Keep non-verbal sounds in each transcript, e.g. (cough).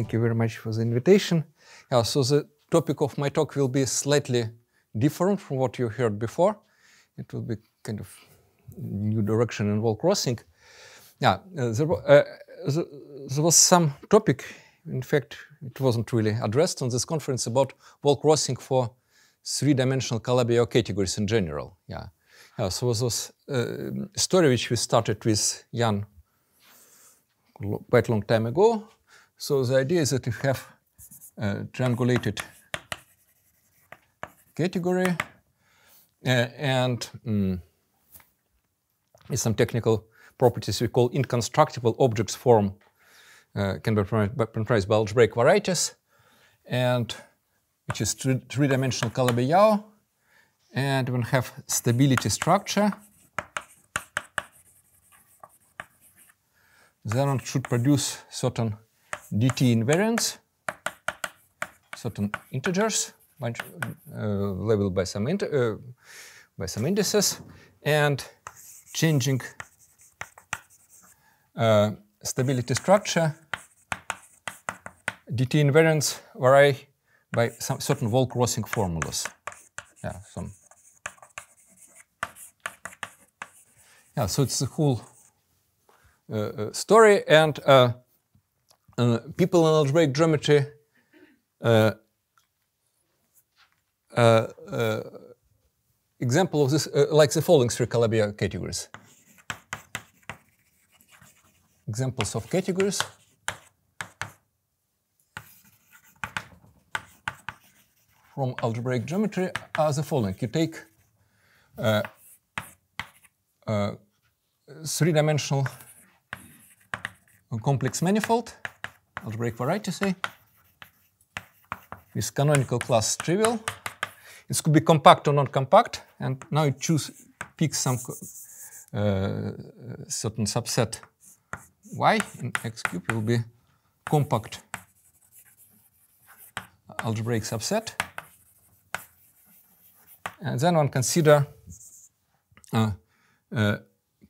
Thank you very much for the invitation. Yeah, so the topic of my talk will be slightly different from what you heard before. It will be kind of new direction in wall crossing. Yeah, uh, there, uh, there, there, was some topic, in fact, it wasn't really addressed on this conference about wall crossing for three-dimensional Calabria categories in general. Yeah, yeah so was a uh, story which we started with Jan quite a long time ago so the idea is that you have a uh, triangulated category uh, and um, some technical properties we call inconstructible objects form uh, can be parameterized by algebraic varieties and which is three-dimensional Calabi-Yau and we have stability structure then it should produce certain dt invariants, certain integers uh, labeled by some, uh, by some indices, and changing uh, stability structure, dt invariants vary by some certain wall crossing formulas. Yeah, some. Yeah, so it's the whole uh, uh, story, and uh, uh, people in algebraic geometry uh, uh, example of this, like the following three Calabria categories. Examples of categories. from algebraic geometry are the following. You take uh, uh, three-dimensional complex manifold algebraic variety, with canonical class trivial. It could be compact or non-compact, and now you choose, pick some uh, certain subset y in x cube will be compact algebraic subset. And then one consider a, uh, a uh,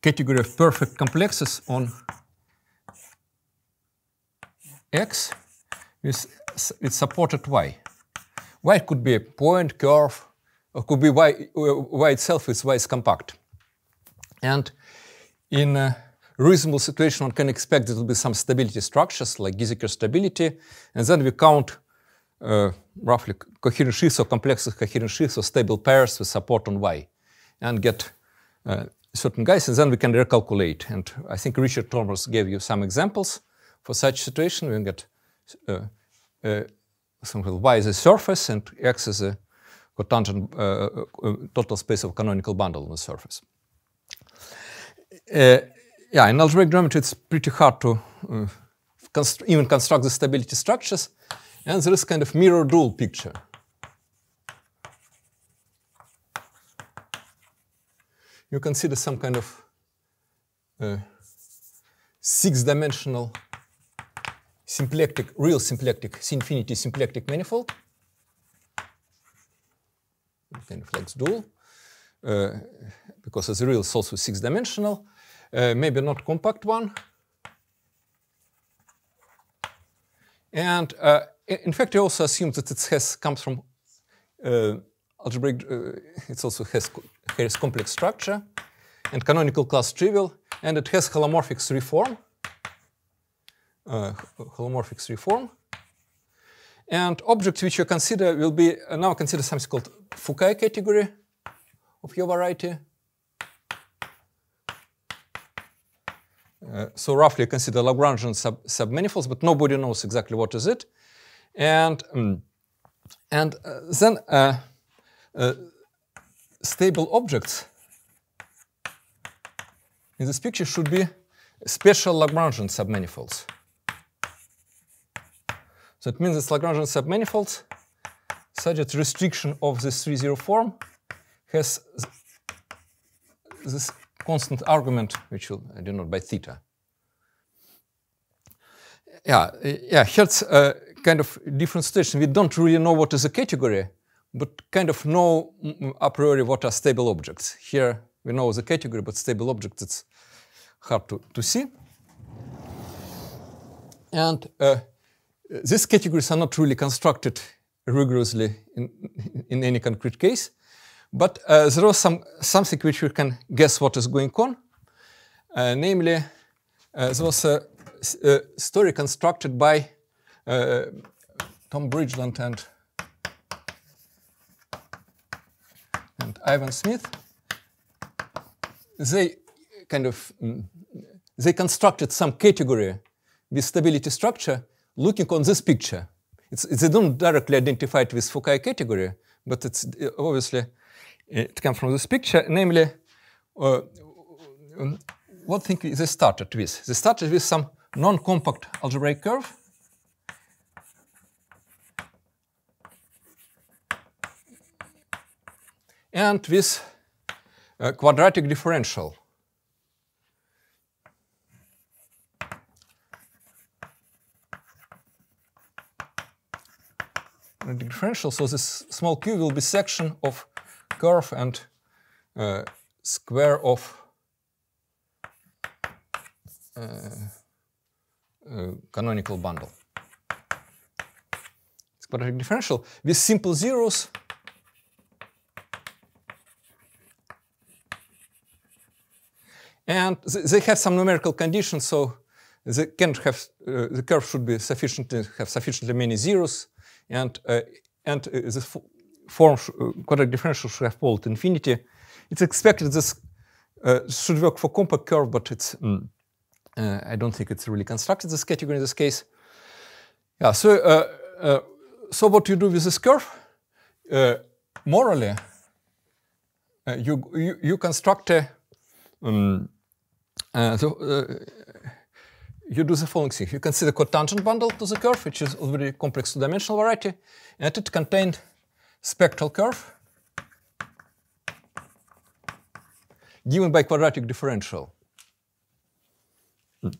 category of perfect complexes on x with, with supported y. y could be a point, curve, or could be y, uh, y itself is y is compact. And in a reasonable situation, one can expect there will be some stability structures like Giziker stability, and then we count uh, roughly coherent sheaves or complex coherent sheaves or stable pairs with support on y and get uh, certain guys, and then we can recalculate. And I think Richard Thomas gave you some examples for such situation, we can get uh, uh, something called y is a surface and x is a cotangent uh, uh, total space of canonical bundle on the surface. Uh, yeah, in algebraic geometry, it's pretty hard to uh, const even construct the stability structures, and there is kind of mirror dual picture. You consider some kind of uh, six-dimensional symplectic, real symplectic, infinity symplectic manifold, kind of like dual, uh, because as a real, it's also six-dimensional, uh, maybe not compact one. And uh, in fact, I also assume that it has comes from uh, algebraic. Uh, it also has has complex structure and canonical class trivial, and it has holomorphic three form uh, holomorphic three form. And objects which you consider will be uh, now consider something called Foucault category of your variety. Uh, so roughly consider Lagrangian sub submanifolds, but nobody knows exactly what is it. And um, and uh, then uh, uh, stable objects in this picture should be special Lagrangian submanifolds. So it means this Lagrangian submanifold, such that restriction of this 3-0 form has this constant argument, which will denote by theta. Yeah, yeah, here's a kind of different situation. We don't really know what is a category, but kind of know mm, a priori what are stable objects. Here we know the category, but stable objects it's hard to, to see. And uh, these categories are not really constructed rigorously in, in any concrete case, but uh, there was some, something which we can guess what is going on. Uh, namely, uh, there was a, a, story constructed by uh, Tom Bridgeland and, and Ivan Smith. They kind of, mm, they constructed some category with stability structure looking on this picture, it's, they don't directly identify it with foci category, but it's uh, obviously uh, it comes from this picture, namely, uh, um, what thing they started with? They started with some non-compact algebraic curve. And with quadratic differential. differential. So this small q will be section of curve and uh, square of uh, uh canonical bundle. It's quadratic differential with simple zeros. And th they have some numerical conditions, so they can have uh, the curve should be sufficiently have sufficiently many zeros and uh, and uh, this form uh, quadratic differential should have pole infinity. It's expected this should work for compact curve, but it's mm, I don't think it's really constructed this category in this case. Yeah. So so what you do with this curve? morally, you, you, you construct a um, uh, so, uh, you do the following thing. You can see the cotangent bundle to the curve, which is already complex two-dimensional variety, and it contained spectral curve given by quadratic differential. Hmm.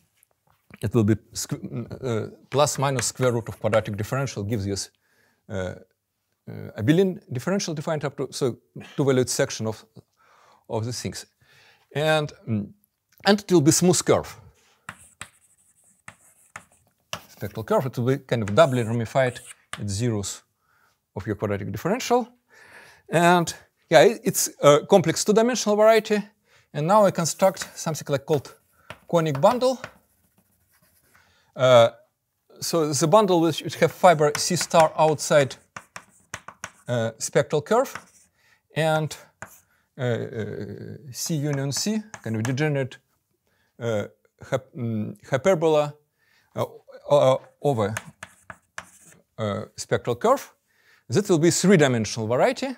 It will be mm, uh, plus minus square root of quadratic differential gives you uh, uh, differential defined up to so two-valued section of of the things, and mm, and it will be smooth curve spectral curve. It will be kind of doubly ramified at zeros of your quadratic differential. And yeah, it's a complex two-dimensional variety. And now I construct something like called conic bundle. Uh, so a bundle which should have fiber C star outside uh, spectral curve and uh, uh C union C, kind of degenerate uh, mm, hyperbola over a uh, spectral curve. That will be three-dimensional variety.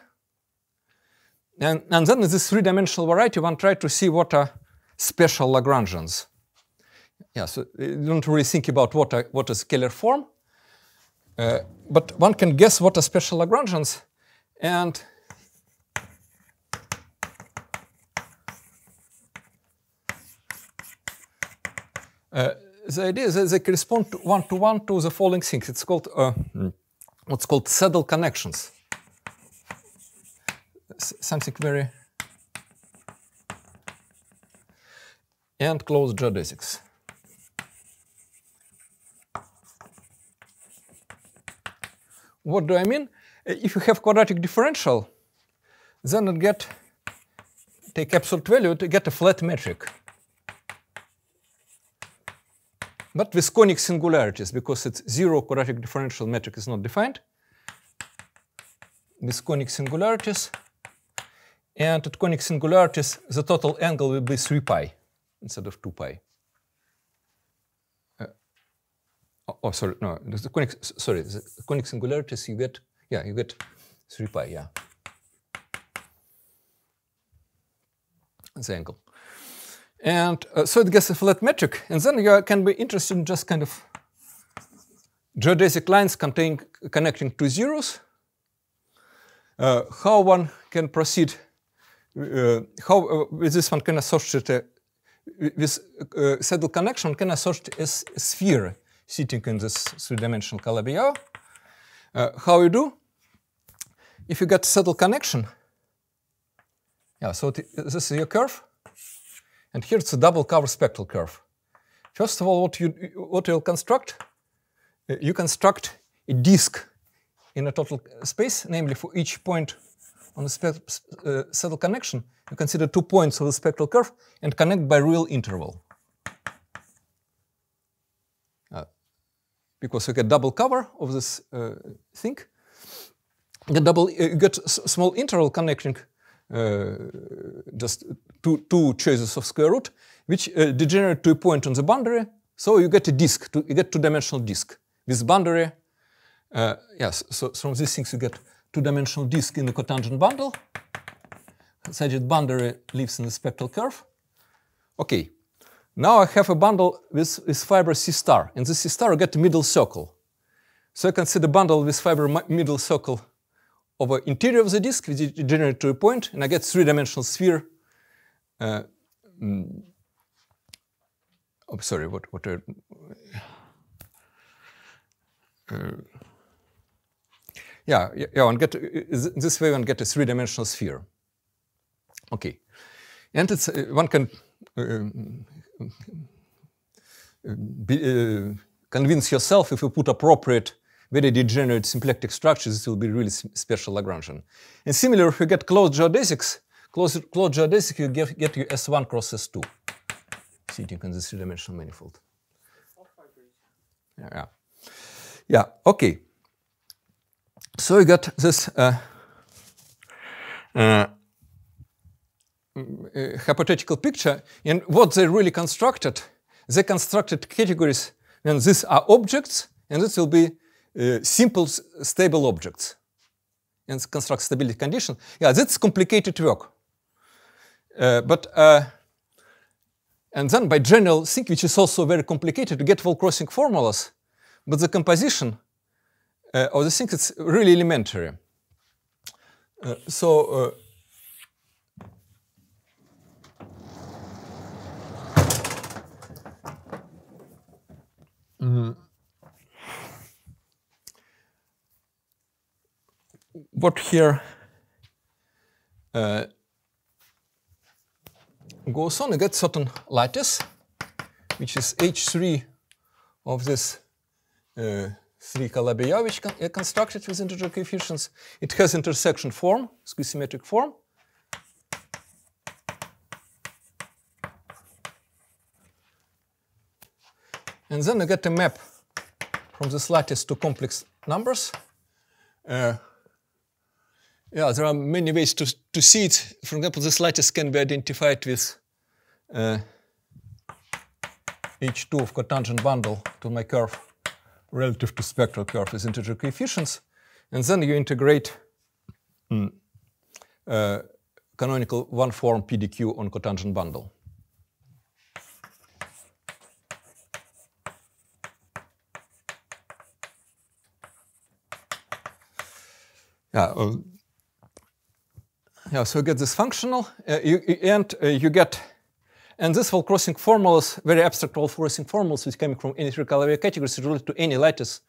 And, and then in this three-dimensional variety, one try to see what are special Lagrangians. Yeah, so uh, you don't really think about what what a scalar form, uh, but one can guess what are special Lagrangians, and uh, the idea is that they correspond one to one to the following things. It's called uh, what's called saddle connections. something very and closed geodesics. What do I mean? If you have quadratic differential, then it get take absolute value to get a flat metric. but with conic singularities, because its zero quadratic differential metric is not defined, with conic singularities. And at conic singularities, the total angle will be 3 pi instead of 2 pi. Uh, oh, oh, sorry, no, the conic, sorry, the conic singularities you get, yeah, you get 3 pi, yeah. That's the angle. And uh, so it gets a flat metric. And then you can be interested in just kind of geodesic lines contain, connecting two zeros. Uh, how one can proceed, uh, how uh, with this one can associate a, with uh, saddle connection can associate a, a sphere sitting in this three-dimensional Calabi-Yau. Uh, how you do? If you get saddle connection, yeah, so this is your curve. And here it's a double cover spectral curve. First of all, what, you, what you'll construct, uh, you construct a disk in a total space, namely for each point on the uh, connection, you consider two points of the spectral curve and connect by real interval. Uh, because you get double cover of this uh, thing, you get double, uh, you get small interval connecting uh, just two, two choices of square root, which uh, degenerate to a point on the boundary. So you get a disk, to, you get two-dimensional disk with boundary. Uh, yes, so, so from these things you get two-dimensional disk in the cotangent bundle. Such that boundary lives in the spectral curve. Okay, now I have a bundle with, with fiber C star. and this C star I get a middle circle. So I can see the bundle with fiber middle circle over interior of the disk, which is to a point, and I get three-dimensional sphere uh, I'm mm. oh, sorry, what what are uh, yeah, yeah, one get this way one get a three-dimensional sphere. Okay, and it's uh, one can uh, um, be, uh, convince yourself if you put appropriate very degenerate symplectic structures, it will be really special Lagrangian. And similar, if you get closed geodesics, Close, Claude geodesic, you get, get S1 cross S2 sitting in the three-dimensional manifold. Yeah, yeah. Yeah, okay. So you got this uh, uh, mm, uh, hypothetical picture, and what they really constructed, they constructed categories, and these are objects, and this will be uh, simple stable objects, and construct stability condition. Yeah, that's complicated work. Uh, but uh, and then by general thing, which is also very complicated to get wall crossing formulas, but the composition uh, of the thing is really elementary. so Mm. What here uh, goes on, you get certain lattice, which is H3 of this uh, 3 Calabi-Yau, which con uh, constructed with integer coefficients. It has intersection form, skew-symmetric form. And then you get a map from this lattice to complex numbers. Uh, yeah, there are many ways to, to see it. For example, the lattice can be identified with uh, H2 of cotangent bundle to my curve relative to spectral curve with integer coefficients. And then you integrate mm, uh, canonical one-form PDQ on cotangent bundle. Yeah, yeah, so uh, you get this functional, uh, you, and uh, you get, and this whole crossing formulas, very abstract all crossing formulas, which coming from any three color categories related to any lattice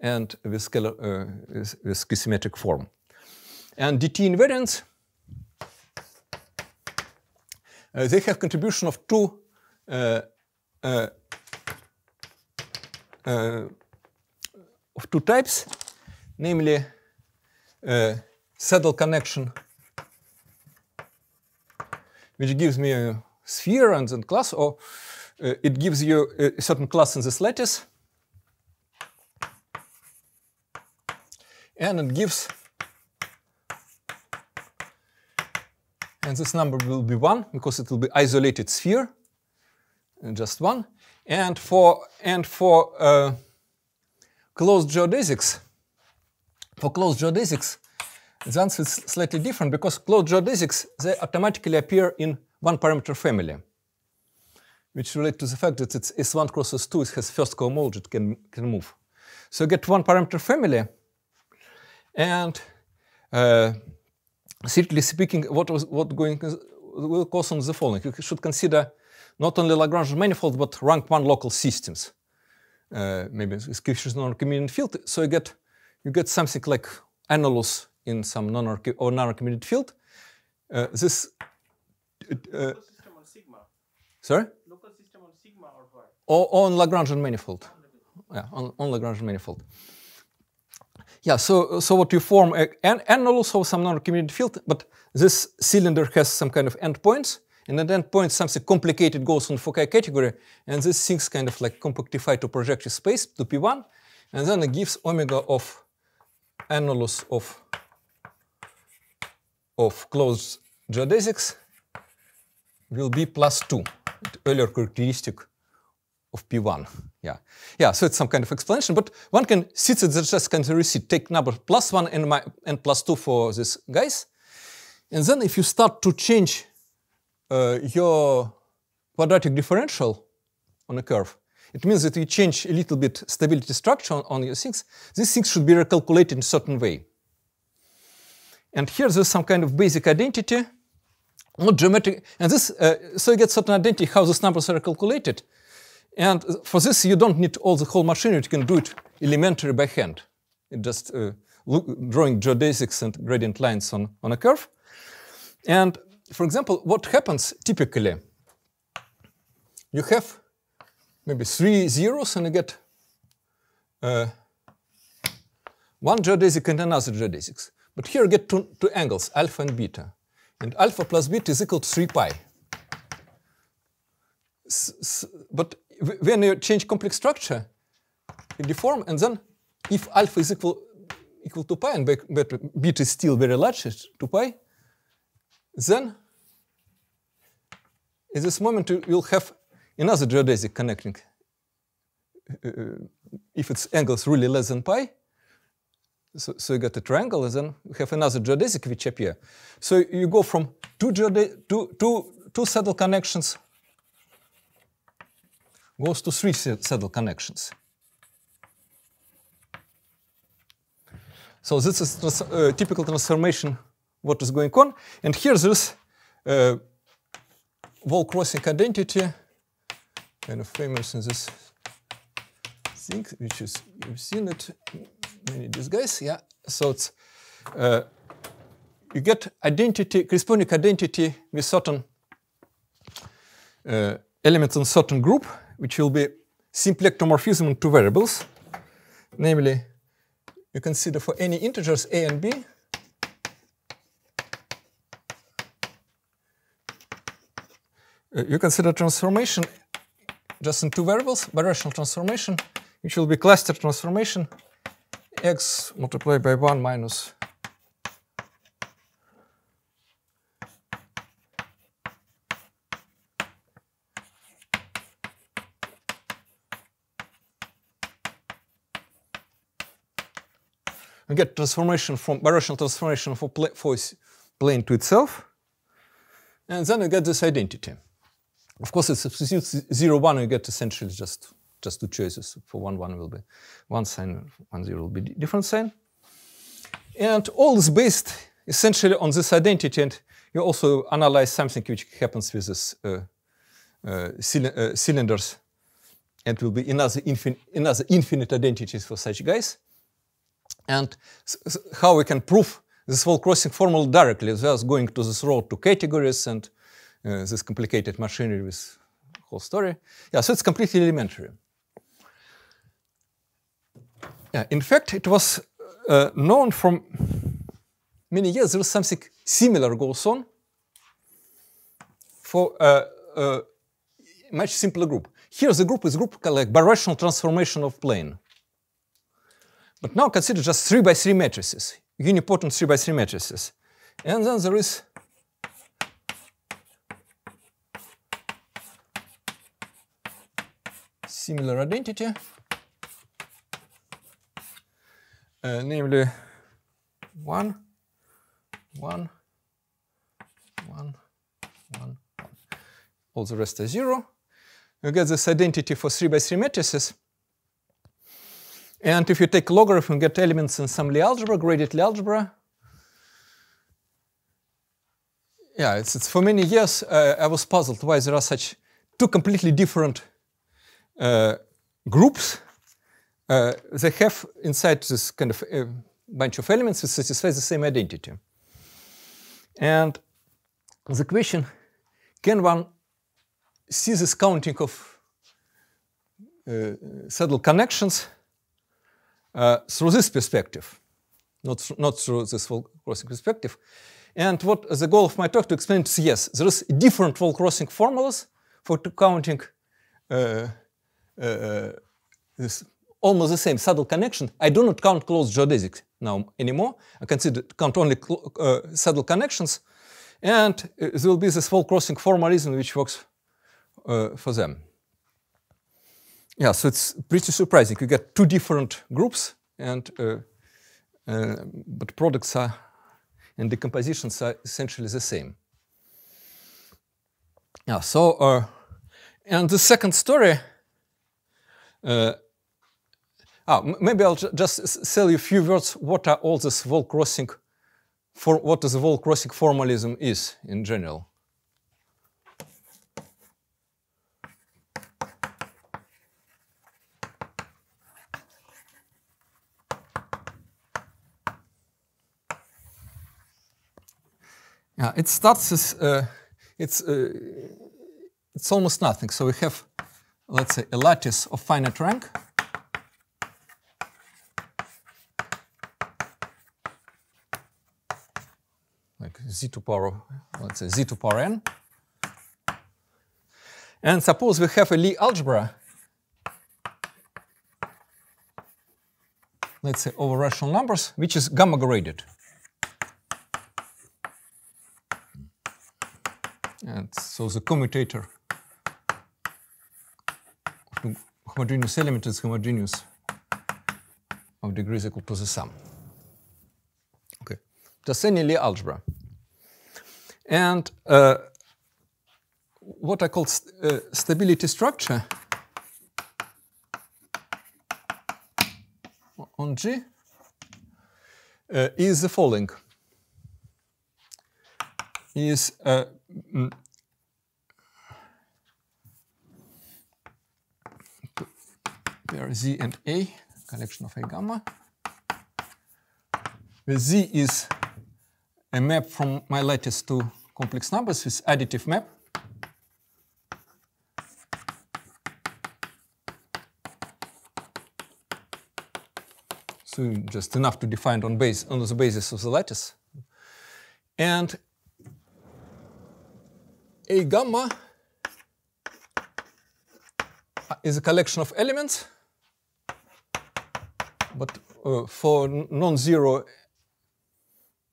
and with, scalar, uh, with, with form. And DT invariants, uh, they have contribution of two uh, of two types, namely saddle connection which gives me a sphere and then class, or uh, it gives you a certain class in this lattice. And it gives, and this number will be 1, because it will be isolated sphere, and uh, just 1. And for, and for uh, closed geodesics, for closed geodesics, the answer is slightly different because closed geodesics, they automatically appear in one parameter family, which relate to the fact that it's S1 cross S2, it has first cohomology, it can, can move. So you get one parameter family, and uh, strictly speaking, what was what going will cause on the following. You should consider not only Lagrange manifold, but rank one local systems. Uh, maybe it's Kirchner's non-commutative field. So you get you get something like annulus in some non or non-archimedes field. Uh, this uh, uh sorry on or on Lagrangian manifold. Yeah, on, on Lagrangian manifold. Yeah, so so what you form uh, and and also some non-archimedes field, but this cylinder has some kind of endpoints, and at points something complicated goes on Fourier category, and this things kind of like compactify to projective space to P1, and then it gives omega of annulus of of closed geodesics will be plus 2, earlier characteristic of P1. Yeah, yeah. So it's some kind of explanation, but one can see that there's just kind of receipt, take number plus one and, my, and plus two for these guys, and then if you start to change uh, your quadratic differential on a curve, it means that you change a little bit stability structure on, on your things. These things should be recalculated in a certain way. And here there's some kind of basic identity, not geometric. And this, uh, so you get certain identity how these numbers are calculated. And for this, you don't need all the whole machinery. You can do it elementary by hand, it just uh, look, drawing geodesics and gradient lines on, on a curve. And for example, what happens typically? You have maybe three zeros and you get uh, one geodesic and another geodesics. But here get two, two angles, alpha and beta. And alpha plus beta is equal to 3 pi. S -s but when you change complex structure, you deform, and then if alpha is equal, equal to pi, and beta, beta is still very large, 2 pi, then at this moment you'll have another geodesic connecting uh, uh, if its angle is really less than pi, so, so you got the triangle, and then you have another geodesic which appear. So you go from two saddle connections goes to three saddle connections. So this is trans uh, typical transformation, what is going on. And here this uh, wall crossing identity, kind of famous in this thing, which is, you've seen it Many these guys, yeah. So it's uh, you get identity, corresponding identity with certain uh, elements in certain group, which will be simple ectomorphism in two variables. Namely, you consider for any integers a and b, uh, you consider transformation just in two variables, birational transformation, which will be cluster transformation x multiplied by 1 minus we get transformation from birational transformation for a force plane to itself, and then we get this identity. Of course, it substitutes 0, 1, you get essentially just just two choices. For one, one will be one sign, one zero will be different sign. And all is based essentially on this identity. And you also analyze something which happens with these uh, uh, uh, cylinders. And will be another, infin another infinite identities for such guys. And how we can prove this whole crossing formula directly, just going to this road to categories and uh, this complicated machinery with whole story. Yeah, so it's completely elementary. Yeah, in fact, it was uh, known from many years there was something similar goes on for a, uh, a uh, much simpler group. Here the group is group called like birational transformation of plane. But now consider just 3 by 3 matrices, unipotent 3 by 3 matrices. And then there is similar identity uh, namely one, one, one, one, one. All the rest are zero. You get this identity for three by three matrices. And if you take logarithm, you get elements in some Lie algebra, graded Lie algebra. Yeah, it's, it's for many years uh, I was puzzled why there are such two completely different uh, groups uh, they have inside this kind of uh, bunch of elements which satisfy the same identity. And the question, can one see this counting of uh, connections uh, through this perspective, not, th not through this wall crossing perspective. And what the goal of my talk to explain is yes, there is different wall crossing formulas for counting uh, uh, uh this almost the same saddle connection, I do not count closed geodesics now anymore. I consider count only uh, saddle connections. And uh, there will be this wall crossing formalism which works uh, for them. Yeah, so it's pretty surprising. You get two different groups, and uh, uh, but products are and decompositions are essentially the same. Yeah, so uh, and the second story uh, Ah, maybe I'll just say you a few words. What are all this wall crossing, for what is wall crossing formalism is in general? Yeah, it starts as uh, it's uh, it's almost nothing. So we have, let's say, a lattice of finite rank. z to power, let's say z to power n. And suppose we have a Lie algebra, let's say over rational numbers, which is gamma graded. And so the commutator of homogeneous element is homogeneous of degrees equal to the sum. Okay. Just any Lie algebra. And uh, what I call st uh, stability structure on G uh, is the following. Is mm, uh, pair Z and A, collection of A gamma, where Z is a map from my lattice to complex numbers is additive map. So just enough to define on, base, on the basis of the lattice. And a gamma is a collection of elements, but uh, for non-zero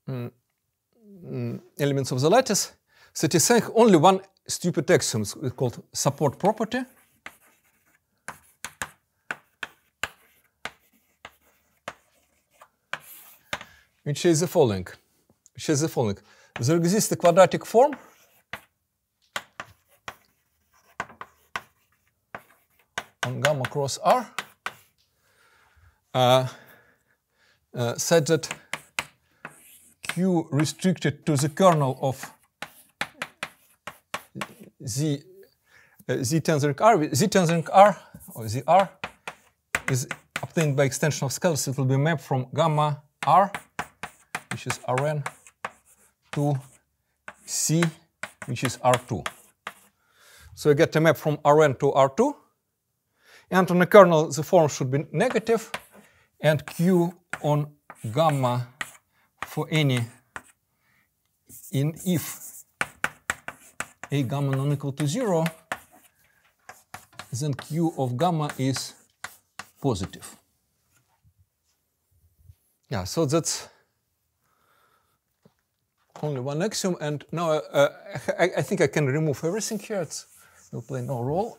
mm, um, elements of the lattice, satisfying only one stupid axiom um, called support property. Which is the following, which is the following. There exists a quadratic form on gamma cross R uh, uh, that Restricted to the kernel of z uh, Z tensor R, Z tensor R or z R R is obtained by extension of scales. it will be mapped from gamma R, which is Rn, to C, which is R2. So I get a map from Rn to R2. And on the kernel, the form should be negative, and Q on gamma for any in if a gamma non equal to zero, then q of gamma is positive. Yeah, so that's only one axiom, and now uh, I, I, think I can remove everything here. It will play no role.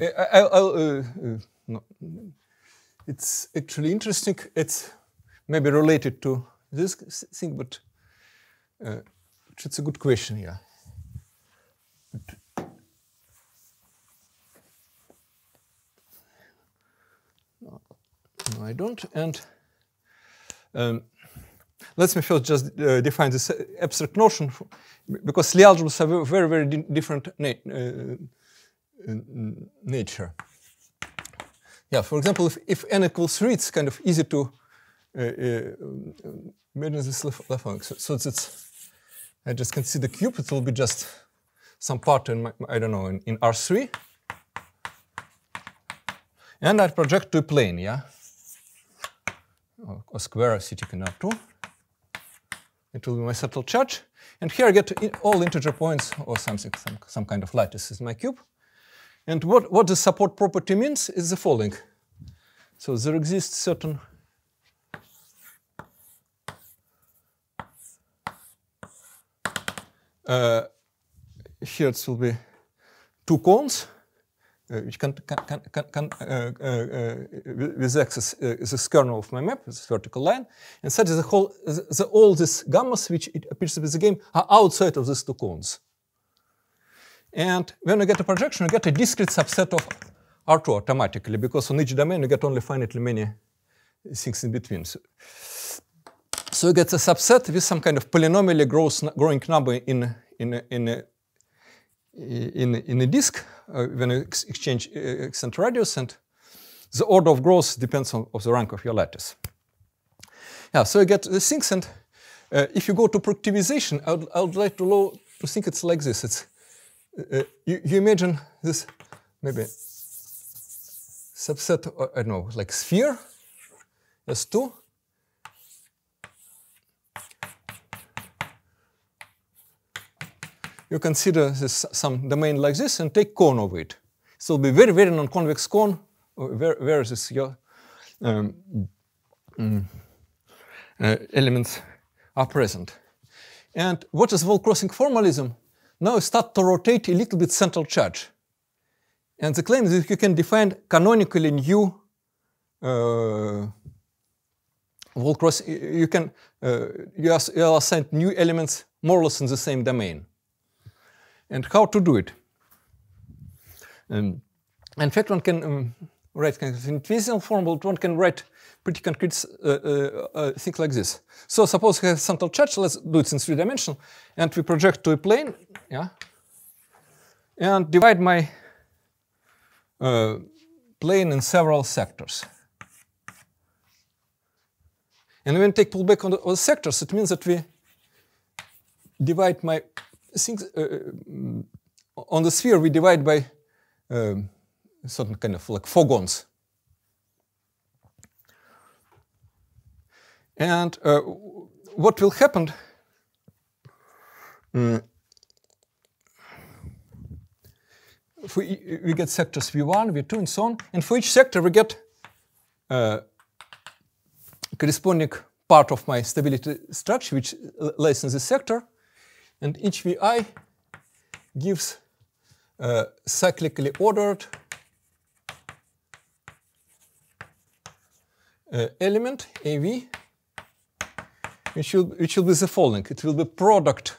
I, I, uh, uh, no. It's actually interesting. It's maybe related to this thing, but uh, it's a good question, yeah. No, I don't. And um, let me first just uh, define this abstract notion, because Lie algebras have a very, very different uh, nature. Yeah, for example, if, if n equals 3, it's kind of easy to uh, uh, imagine this Lafontaine. So, so it's, it's, I just can see the cube, it will be just some part in, my, I don't know, in, in R3. And I project to a plane, yeah? Or, or square or you can R2. It will be my subtle charge. And here I get all integer points or something, some, some kind of lattice is my cube. And what, what the support property means is the following. So there exists certain uh, here it will be two cones uh, which can, can, can, can uh, uh, uh, with axis uh, is this kernel of my map, this vertical line, and such as the whole, the, all these gammas which it appears to be the game are outside of these two cones. And when you get a projection, you get a discrete subset of R2 automatically, because on each domain you get only finitely many things in between. So, so you get a subset with some kind of polynomially gross, growing number in, in, in, a, in, in a disk uh, when you ex exchange uh, radius, and the order of growth depends on, of the rank of your lattice. Yeah, so you get the things, and uh, if you go to productivization, I would, I would like to, low, to think it's like this. It's uh, you, you imagine this maybe subset, or, uh, I don't know, like sphere S2. You consider this, some domain like this and take cone of it. So it'll be very, very non-convex cone. Uh, where, where is this your um, mm, uh, elements are present? And what is wall crossing formalism? Now start to rotate a little bit central charge. And the claim is that you can define canonically new uh, wall cross. You can uh, you, are, you are assigned new elements more or less in the same domain. And how to do it? Um, in fact, one can um, write kind of in form, but one can write pretty concrete uh, uh, uh, thing like this. So suppose we have central charge, let's do it in three dimension, and we project to a plane, yeah, and divide my plane in several sectors. And when we take pullback on the, on the sectors, it means that we divide my things uh, on the sphere. We divide by um, certain kind of like fogons. And uh, what will happen? Mm. We, we, get sectors V1, V2, and so on. And for each sector, we get uh, corresponding part of my stability structure, which lies in the sector. And each Vi gives a uh, cyclically ordered uh, element AV which will, which will be the following. It will be product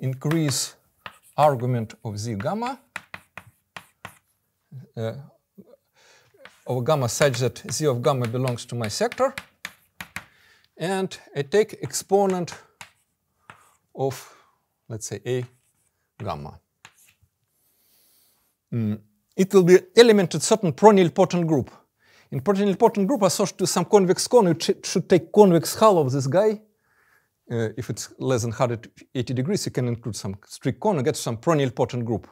increase argument of z gamma uh, of gamma such that z of gamma belongs to my sector and I take exponent of let's say a gamma. Mm. It will be element at certain pronilpotent group. In protein important group, associated to some convex cone. You should take convex hull of this guy. Uh, if it's less than 180 degrees, you can include some strict cone and get some proneal Portland group.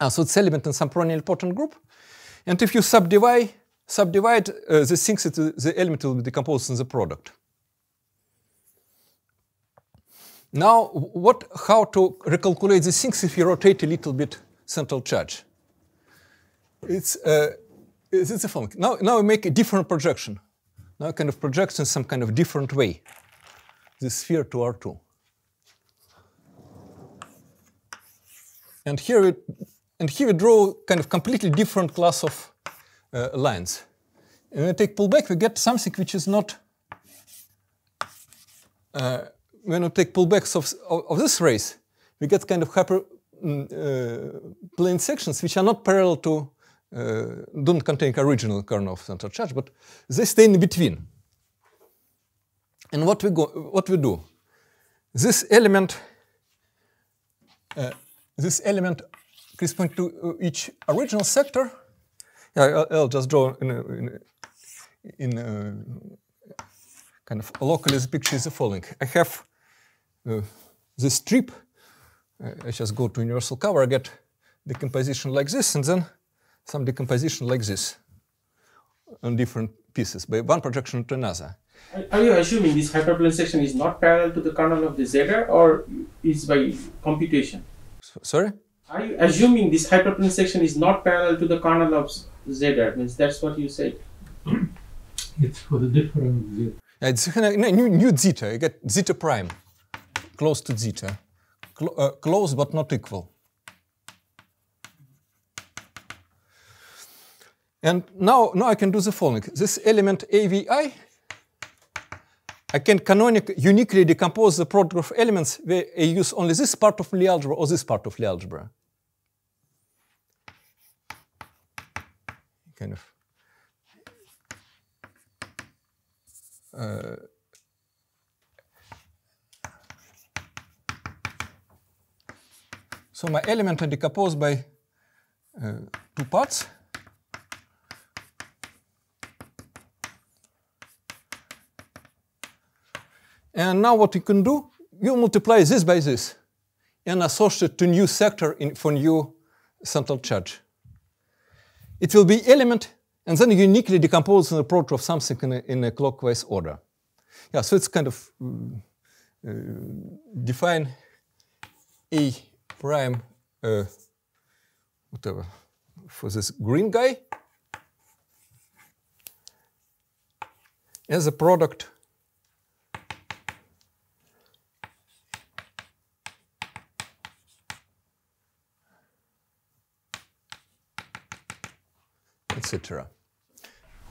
Uh, so it's element in some proneal Portland group. And if you subdivide, subdivide uh, the things that the element will be decomposed in the product. Now, what, how to recalculate the things if you rotate a little bit central charge? It's uh, it's a function. Now, now we make a different projection. Now kind of in some kind of different way. the sphere to R2. And here we, and here we draw kind of completely different class of uh, lines. And when we take pullback, we get something which is not uh, when we take pullbacks of, of, this race, we get kind of hyper mm, uh, plane sections which are not parallel to uh, don't contain original kernel of central charge, but they stay in between. And what we, go, what we do, this element, uh, this element corresponds to uh, each original sector, yeah, I'll, just draw in, a, in, a, in a kind of locally the picture is the following. I have uh, this strip, I just go to universal cover, I get the composition like this, and then some decomposition like this on different pieces by one projection to another. Are you assuming this hyperplane section is not parallel to the kernel of the zeta or is by computation? sorry? Are you assuming this hyperplane section is not parallel to the kernel of zeta? Means that's what you said. (clears throat) it's for the different zeta. Yeah, it's no, new, new zeta. You get zeta prime, close to zeta, Cl uh, close but not equal. And now, now I can do the following. This element AVI, I can canonically uniquely decompose the product of elements where I use only this part of Lie algebra or this part of Lie algebra. Kind of. Uh, so my element are decomposed by uh, two parts. And now what you can do, you multiply this by this and associate to new sector in, for new central charge. It will be element and then uniquely decompose an approach of something in a, in a clockwise order. Yeah, so it's kind of uh, define A prime uh, whatever for this green guy as a product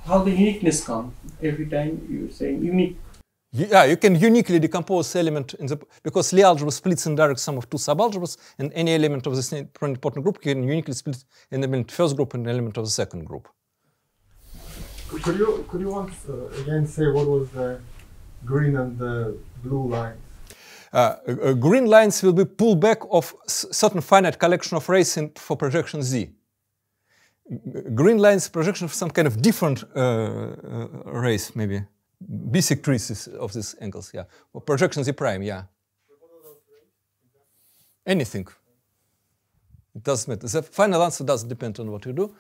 How the uniqueness come every time you saying unique? Yeah, you can uniquely decompose element in the because Lie algebra splits in direct sum of two subalgebras, and any element of the same important group can uniquely split in the first group and element of the second group. Could you could you once uh, again say what was the green and the blue lines? Uh, uh, green lines will be pullback of certain finite collection of rays in, for projection Z green lines projection of some kind of different uh, uh, rays, maybe. Basic traces of these angles, yeah. Or projection Z prime, yeah. Anything. It doesn't matter. The final answer doesn't depend on what you do.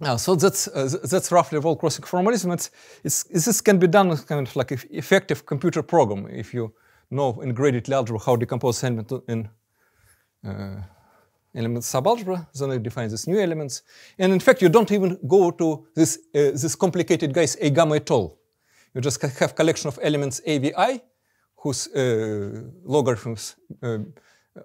Uh, so that's uh, that's roughly wall crossing formalism. It's, it's, this can be done with kind of like effective computer program if you know in graded algebra how decompose segment in uh, element subalgebra. Then Zernberg defines these new elements. And in fact, you don't even go to this, uh, this complicated guys A gamma at all. You just have collection of elements AVI whose uh, logarithms uh,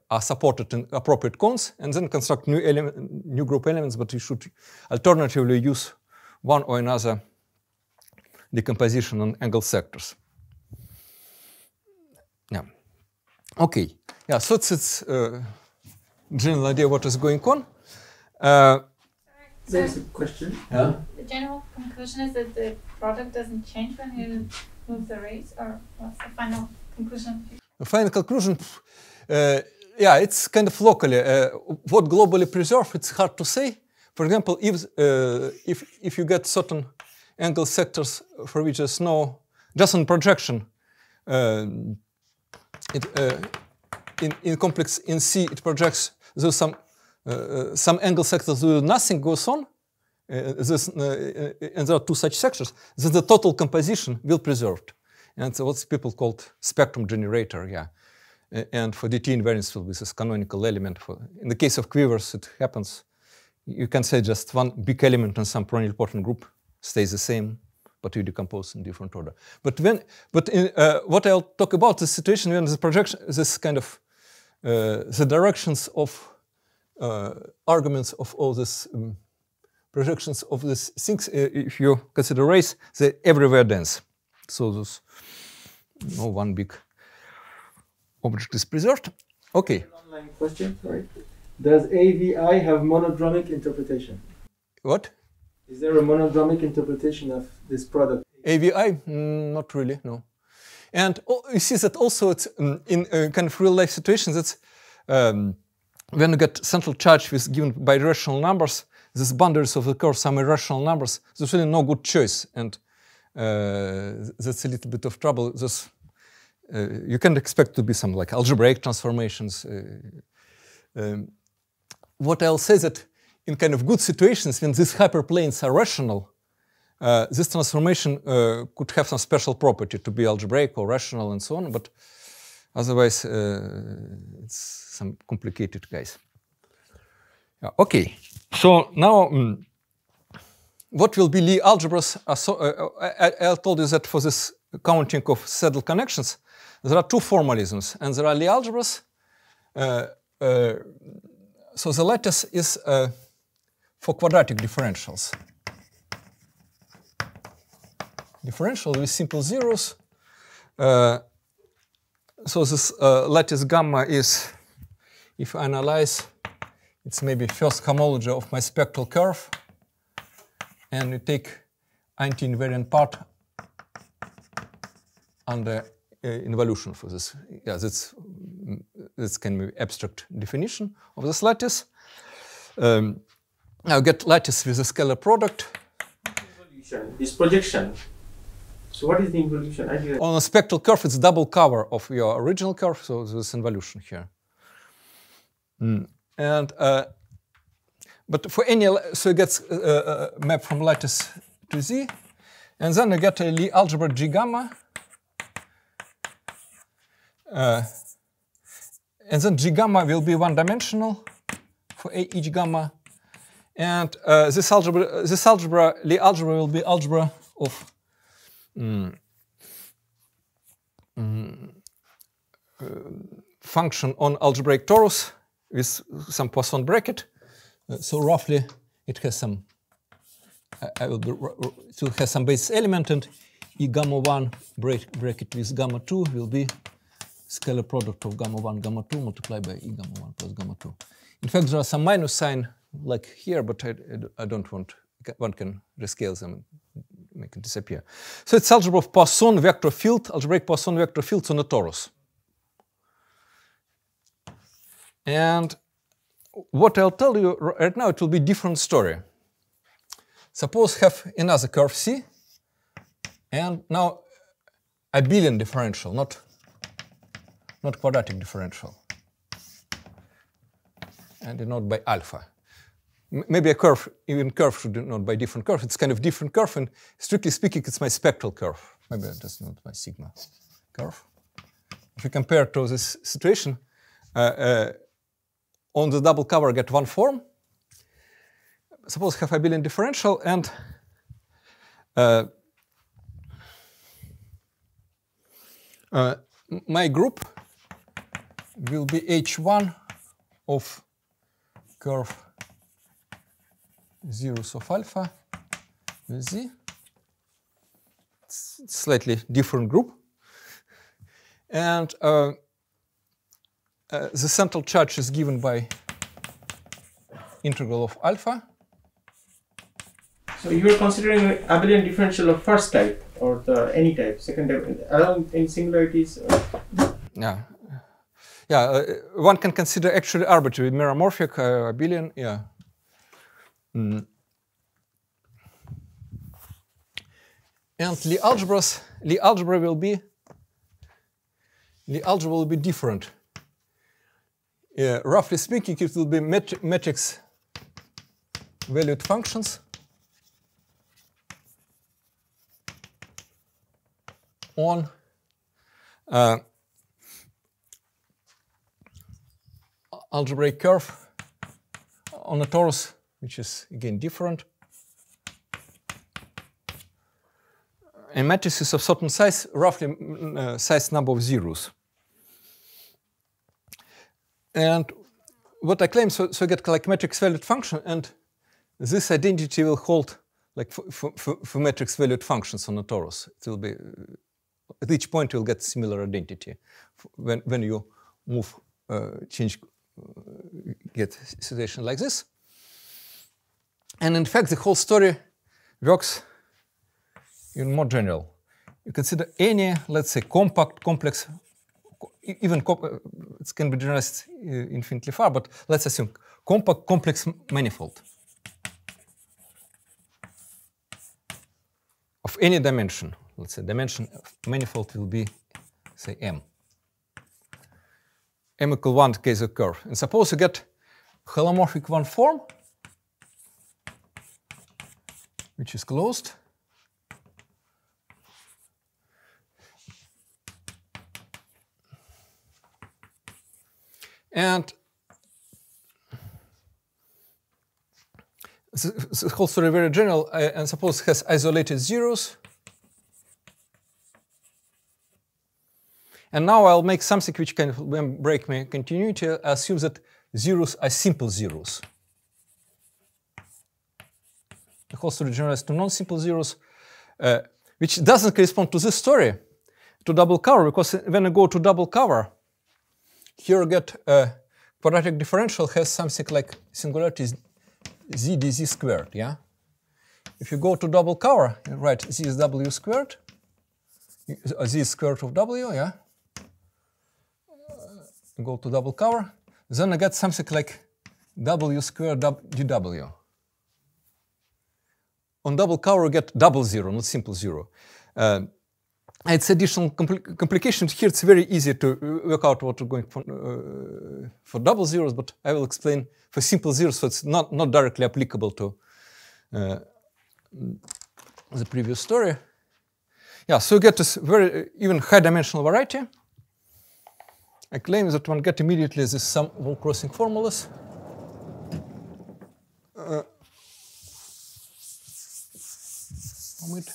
are supported in appropriate cones, and then construct new, element, new group elements, but you should alternatively use one or another decomposition on angle sectors. Yeah. Okay. Yeah, so it's, it's uh, general idea what is going on. Uh, There's a question. Yeah? The general conclusion is that the product doesn't change when you move the rates, or what's the final conclusion? The final conclusion, uh, yeah, it's kind of locally. Uh, what globally preserved, it's hard to say. For example, if uh, if if you get certain angle sectors for which there's no just on projection, uh, it, uh, in in complex in C it projects though some, uh, uh, some angle sectors where nothing goes on, uh, this, and there are two such sectors, then the total composition will preserved. And so what's people called spectrum generator, yeah. And for DT invariance field, this is canonical element. For, in the case of quivers, it happens. You can say just one big element in some plurinipotent group stays the same, but you decompose in different order. But when, but in, uh, what I'll talk about is situation when the projection, this kind of uh, the directions of uh, arguments of all these um, projections of these things, uh, if you consider race, they're everywhere dense. So there's no one big object is preserved. Okay. Online question, sorry. Does AVI have monodromic interpretation? What? Is there a monodromic interpretation of this product? AVI? Mm, not really, no. And you see that also it's um, in uh, kind of real life situations, it's um, when you get central charge with given by rational numbers, these boundaries of the curve, some irrational numbers, there's really no good choice. And uh, that's a little bit of trouble. uh, you can expect to be some like algebraic transformations. Uh, um, what I'll say that in kind of good situations, when these hyperplanes are rational, uh, this transformation uh, could have some special property to be algebraic or rational and so on, but otherwise uh, it's some complicated guys. Yeah, okay, so now um, what will be Lie algebras? Uh, uh, uh, I, I, told you that for this counting of saddle connections, there are two formalisms, and there are Lie algebras. so the lattice is for quadratic differentials differential with simple zeros. Uh, so this uh, lattice gamma is, if I analyze, it's maybe first homology of my spectral curve. And you take anti-invariant part under uh, involution for this. Yeah, that's, this can be abstract definition of this lattice. Um, now get lattice with a scalar product. This is projection. So what is the involution? Did... On a spectral curve, it's double cover of your original curve, so this involution here. Mm. And uh, but for any so it gets uh, uh mapped from lattice to z, and then you get a Lie algebra g gamma, uh, and then g gamma will be one-dimensional for a each gamma, and uh, this algebra this algebra Lie algebra will be algebra of uh, function on algebraic torus with some Poisson bracket. Uh, so roughly it has some I, I will be, some basis element and e gamma 1 bracket with gamma 2 will be scalar product of gamma 1 gamma 2 multiplied by e gamma 1 plus gamma 2. In fact there are some minus sign like here but I, I don't want one can rescale them make it disappear. So it's algebra of Poisson vector field, algebraic Poisson vector fields on the torus. And what I'll tell you right now, it will be different story. Suppose have another curve C, and now abelian differential, not, not quadratic differential, and denote by alpha maybe a curve, even curve should be known by different curve. It's kind of different curve, and strictly speaking, it's my spectral curve. Maybe I just not my sigma curve. If we compare to this situation, uh, uh, on the double cover, I get one form. Suppose I have a billion differential, and uh, uh my group will be H1 of curve zeros of alpha, you see, it's slightly different group. And uh, uh, the central charge is given by integral of alpha. So you're considering abelian differential of first type or the any type, second type, along in singularities? Uh? Yeah. Yeah, uh, one can consider actually arbitrary, meromorphic, uh, abelian, yeah. Mm. And Lie algebras, Lie algebra will be Lie algebra will be different. Uh, roughly speaking, it will be mat matrix valued functions on uh, algebraic curve on a torus which is again different. And matrices of certain size, roughly mm, mm, uh, size number of zeros. And what I claim, so, so I get like matrix valued function, and this identity will hold like for, for, for matrix valued functions on a torus. It will be uh, at each point you'll get similar identity when when you move uh, change uh, get situation like this. And in fact, the whole story works in more general. You consider any, let's say, compact, complex, even uh, it can be generalized uh, infinitely far, but let's assume compact, complex manifold of any dimension. Let's say dimension of manifold will be, say, m. m equal 1 case of curve. And suppose you get holomorphic one form which is closed. And this whole story very general, uh, and suppose has isolated zeros. And now I'll make something which can break my continuity. assume that zeros are simple zeros host generalized to non-simple zeros, uh, which doesn't correspond to this story, to double cover, because when I go to double cover, here I get a uh, quadratic differential has something like singularity z dz squared, yeah? If you go to double cover, right? This z is w squared, uh, z is square root of w, yeah? Uh, go to double cover, then I get something like w squared dw on double cover you get double zero, not simple zero. Uh, it's additional compl complications here. It's very easy to uh, work out what we're going for, uh, for double zeros, but I will explain for simple zeros, so it's not, not directly applicable to uh, the previous story. Yeah, so you get this very uh, even high-dimensional variety. I claim that one get immediately this sum of all crossing formulas. Uh, moment.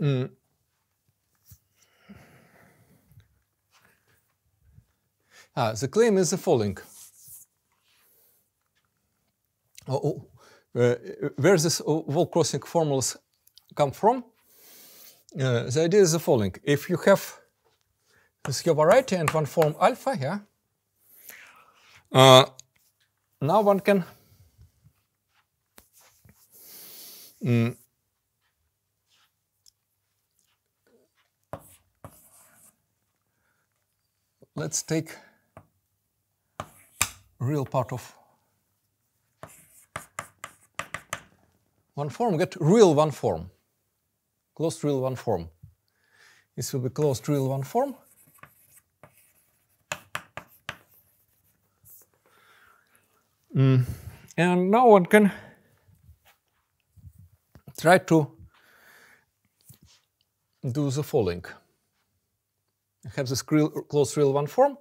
Mm. Ah, the claim is the following. Oh, oh, uh, where these uh, wall crossing formulas come from? Uh, the idea is the following. If you have this here variety and one form alpha here, now one can mm, let's take real part of one form, get real one form. Closed real one form. This will be closed real one form. Mm. And now one can try to do the following. I have this real, closed real one form.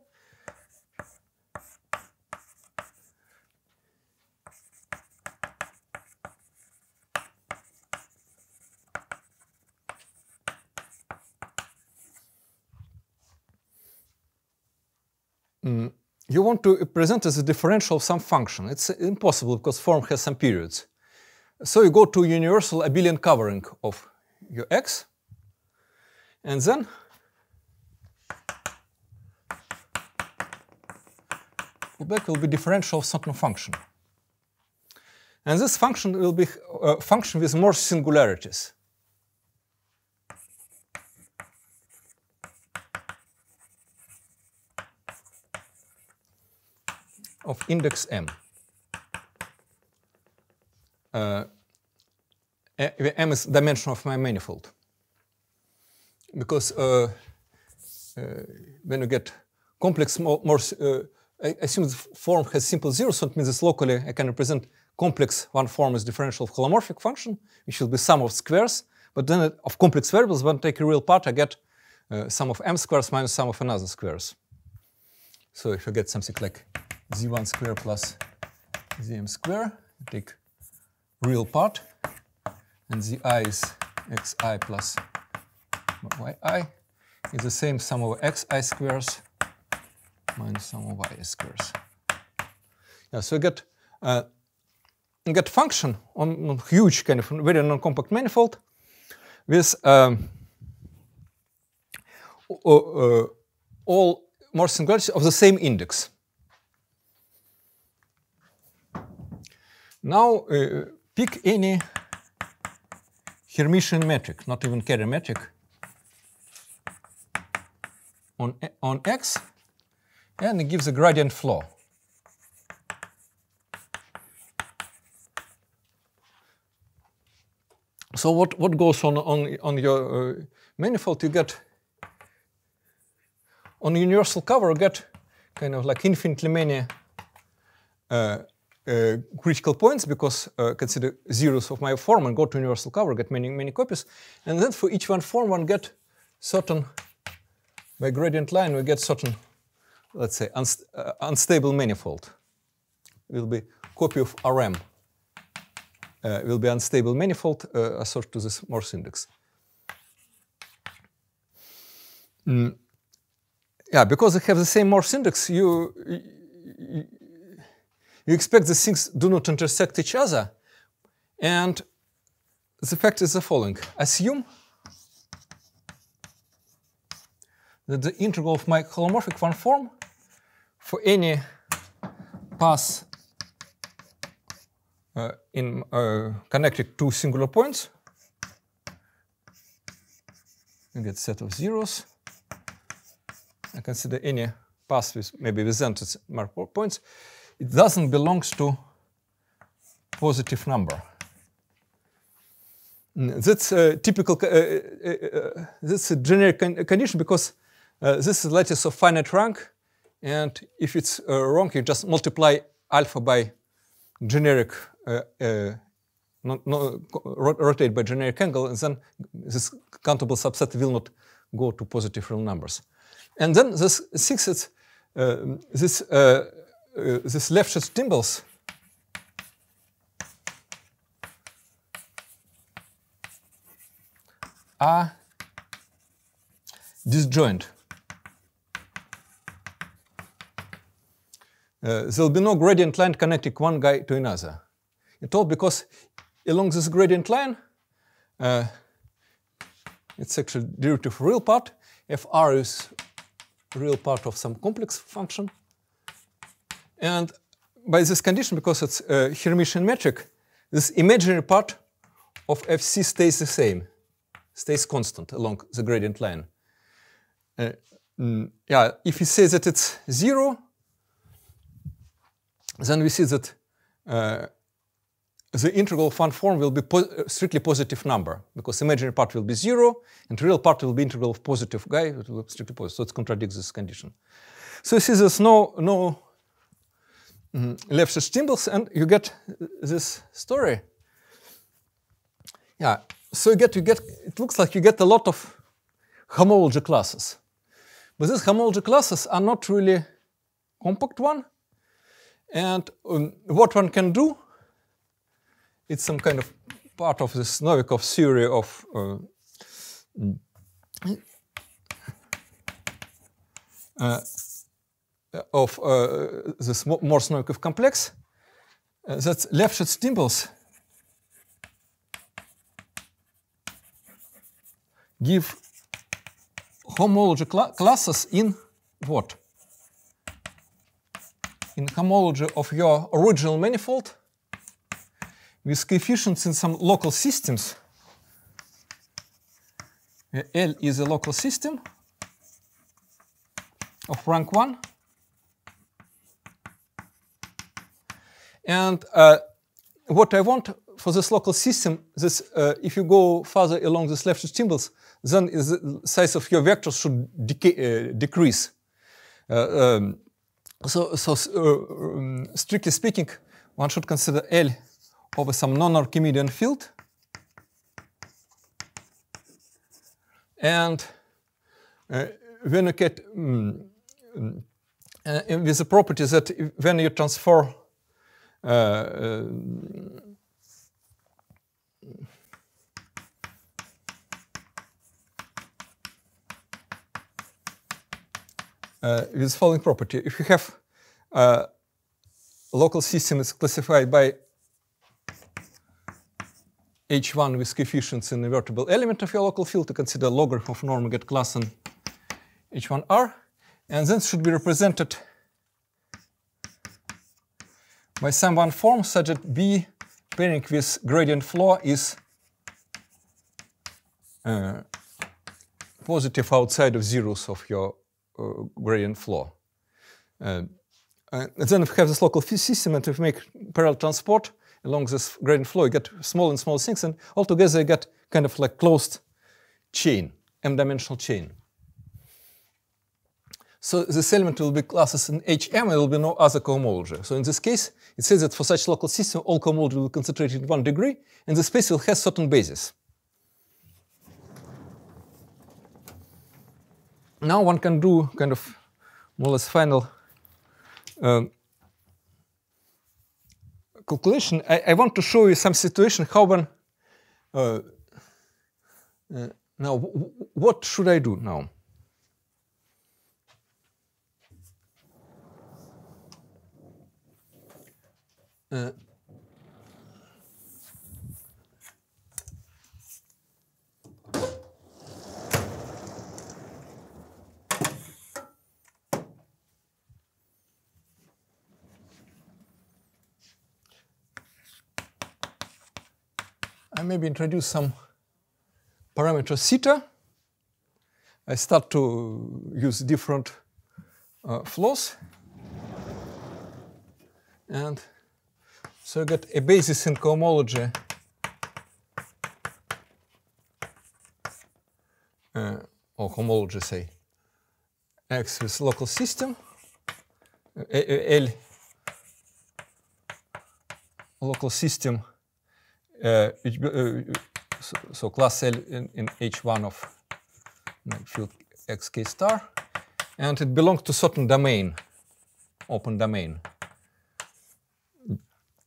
Mm. You want to present as a differential of some function. It's impossible because form has some periods. So you go to universal abelian covering of your x, and then back will be differential of certain function. And this function will be a uh, function with more singularities. of index m. Uh, eh, m is dimension of my manifold. Because uh, uh, when you get complex more, more uh, I assume the form has simple zeros, so it means it's locally I can represent complex one form as differential of holomorphic function, which will be sum of squares, but then uh, of complex variables, when I take a real part, I get uh, sum of m squares minus sum of another squares. So if you get something like z1 square plus zm square. take real part, and zi is xi plus yi is the same sum over xi squares minus sum of y squares. Yeah, so you get uh, you get function on, a huge kind of very non-compact manifold with um, uh, all more singularities of the same index. Now uh, pick any Hermitian metric, not even carrier metric, on, on X, and it gives a gradient flow. So what, what goes on, on, on your uh, manifold, you get, on universal cover, you get kind of like infinitely many uh, uh, critical points because uh, consider zeros of my form and go to universal cover, get many, many copies. And then for each one form, one get certain, by gradient line, we get certain, let's say, unst uh, unstable manifold. It will be copy of Rm. Uh, will be unstable manifold uh, associated to this Morse index. Mm. Yeah, because they have the same Morse index, you, you you expect the things do not intersect each other. And the fact is the following. Assume that the integral of my holomorphic one form for any path uh, in uh, connected to singular points, you get set of zeros. I consider any path with maybe with n marked points it doesn't belongs to positive number. Mm, that's a typical, uh, uh, uh, uh, that's a generic con condition because uh, this is lattice of finite rank and if it's uh, wrong you just multiply alpha by generic, not, not, rotate by generic angle and then this countable subset will not go to positive real numbers. And then this six, it's, this uh, this left timbals. are disjoint. Uh, there'll be no gradient line connecting one guy to another. It's all because along this gradient line, uh, it's actually derivative real part, If r is real part of some complex function, and by this condition, because it's a uh, Hermitian metric, this imaginary part of fc stays the same, stays constant along the gradient line. Uh, mm, yeah, if we say that it's zero, then we see that uh, the integral of one form will be po uh, strictly positive number because imaginary part will be zero and real part will be integral of positive guy, it will be strictly positive. So it contradicts this condition. So you see there's no, no Mhm. left the symbols and you get this story. Yeah, so you get, you get, it looks like you get a lot of homology classes. But these homology classes are not really compact one. And um, what one can do, it's some kind of part of this Novikov theory of um, uh, uh, of uh, this Morse-Noikov complex uh, that Lefschetz symbols give homology cl classes in what? In homology of your original manifold with coefficients in some local systems. L is a local system of rank 1 And uh, what I want for this local system, this uh, if you go further along this left symbols, then the size of your vectors should uh, decrease. Uh, um, so, so uh, um, strictly speaking, one should consider L over some non-Archimedean field. And uh, when you get um, with the property that when you transfer uh, uh, uh the following property. If you have uh, a local system is classified by H1 with coefficients in invertible element of your local field to consider logarithm of norm get class and H1R. And then should be represented by some one form such that B pairing with gradient flow is uh, positive outside of zeros of your uh, gradient flow. Uh, uh, and then if you have this local system and if you make parallel transport along this gradient flow, you get small and small things, and altogether you get kind of like closed chain, m-dimensional chain. So this element will be classes in HM, there will be no other cohomology. So in this case, it says that for such local system, all cohomology will concentrate in one degree, and the space will have certain basis. Now one can do kind of more or less final um, calculation. I, I, want to show you some situation how one. Uh, uh, now, what should I do now? Uh, I maybe introduce some parameter theta. I start to use different uh, flows and so you got a basis in cohomology. Uh, or homology, say, X with local system, L local system, uh, uh, so, so class L in, in H1 of field XK star, and it belongs to certain domain, open domain.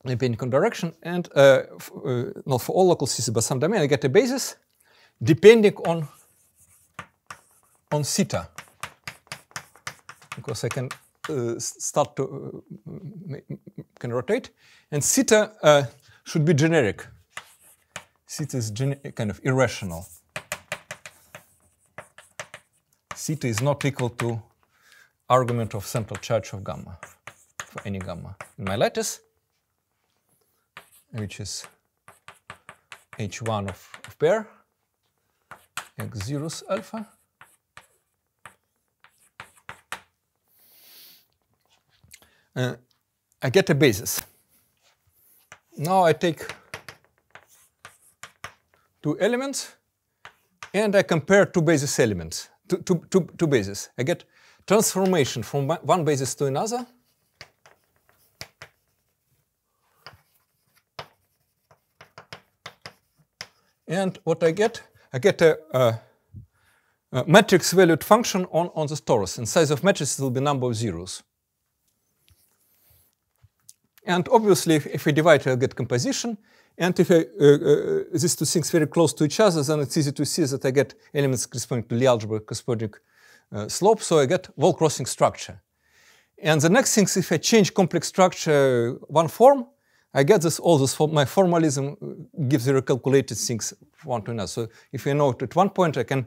Empirical direction, and uh, uh, not for all local CC, but some domain, I get a basis depending on on theta, because I can uh, start to uh, can rotate, and theta uh, should be generic. Theta is gen kind of irrational. Theta is not equal to argument of central charge of gamma for any gamma in my lattice which is h1 of, of pair, x0 alpha. Uh, I get a basis. Now I take two elements and I compare two basis elements, two, two, two, two bases. I get transformation from one basis to another And what I get, I get a, a, a matrix valued function on, on the torus. And size of matrix will be number of zeros. And obviously, if, if I divide, i get composition. And if I, uh, uh, uh, these two things very close to each other, then it's easy to see that I get elements corresponding to Lie algebra corresponding uh, slope, so I get wall crossing structure. And the next thing is if I change complex structure uh, one form, I get this all this my formalism uh, gives you recalculated things one to another. So if you note at one point I can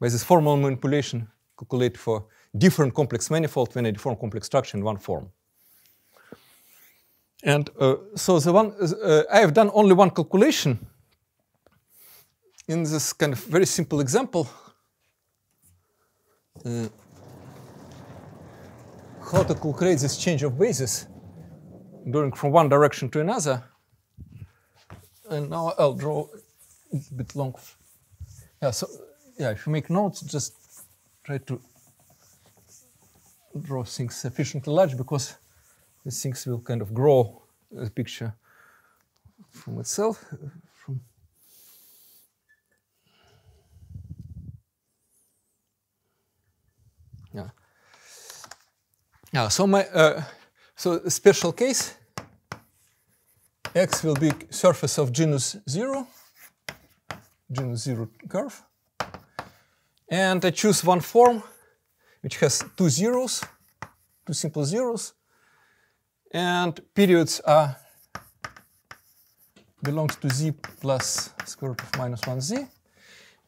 by this formal manipulation calculate for different complex manifold when I deform complex structure in one form. And uh, so the one uh, uh, I have done only one calculation in this kind of very simple example. Uh, how to calculate this change of basis going from one direction to another. And now I'll draw a bit long. Yeah, so yeah, if you make notes, just try to draw things sufficiently large because these things will kind of grow uh, the picture from itself. From yeah. Yeah. So my uh, so a special case, x will be surface of genus 0, genus 0 curve. And I choose one form which has two zeros, two simple zeros, and periods are belongs to z plus square root of minus 1z.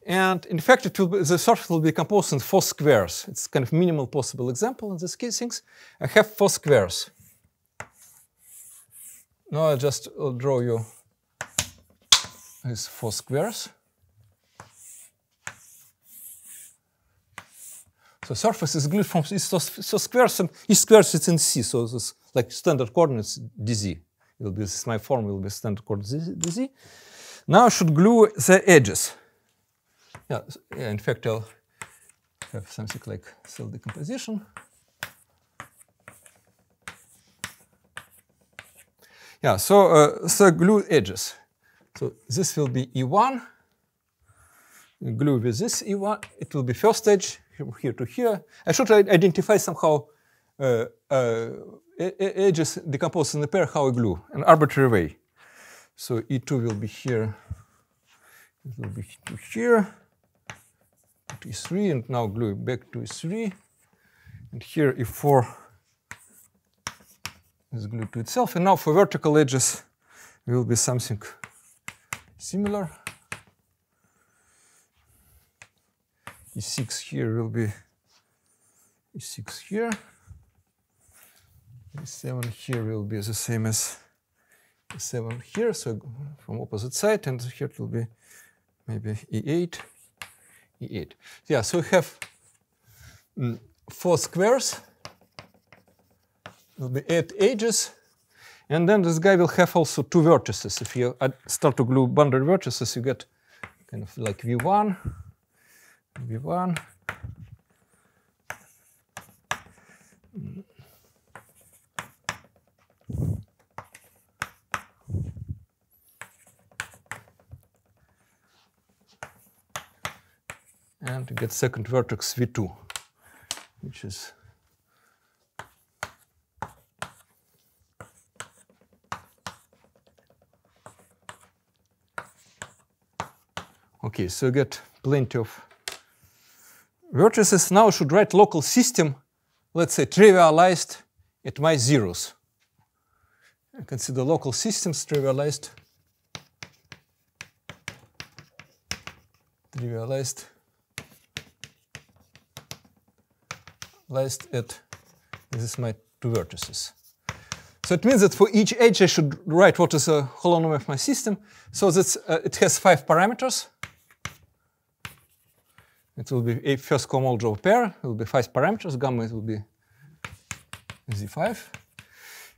And in fact, it will be, the surface will be composed in four squares. It's kind of minimal possible example in these case things. I have four squares. Now I just will draw you these four squares. So surface is glued from so, so squares and um, each squares it's in C. So this like standard coordinates dz. It'll be this my form will be standard coordinates dz. Now I should glue the edges. Yeah, in fact I'll have something like cell decomposition. Yeah, so, uh, so glue edges. So this will be E1, glue with this E1, it will be first edge here to here. I should identify somehow uh, uh, edges decomposed in a pair, how I glue, an arbitrary way. So E2 will be here, it will be to here, to E3, and now glue back to E3, and here E4 is glued to itself. And now for vertical edges will be something similar. E6 here will be E6 here. E7 here will be the same as E7 here, so from opposite side, and here it will be maybe E8, E8. Yeah, so we have mm, four squares the eight edges. And then this guy will have also two vertices. If you start to glue boundary vertices, you get kind of like V1, V1. And you get second vertex V2, which is Okay, so you get plenty of vertices. Now I should write local system, let's say trivialized at my zeros. I the local systems trivialized trivialized at this is my two vertices. So it means that for each edge I should write what is a holonomy of my system. So that's, uh, it has five parameters. It will be a first cohomological pair. It will be five parameters. Gamma it will be z5.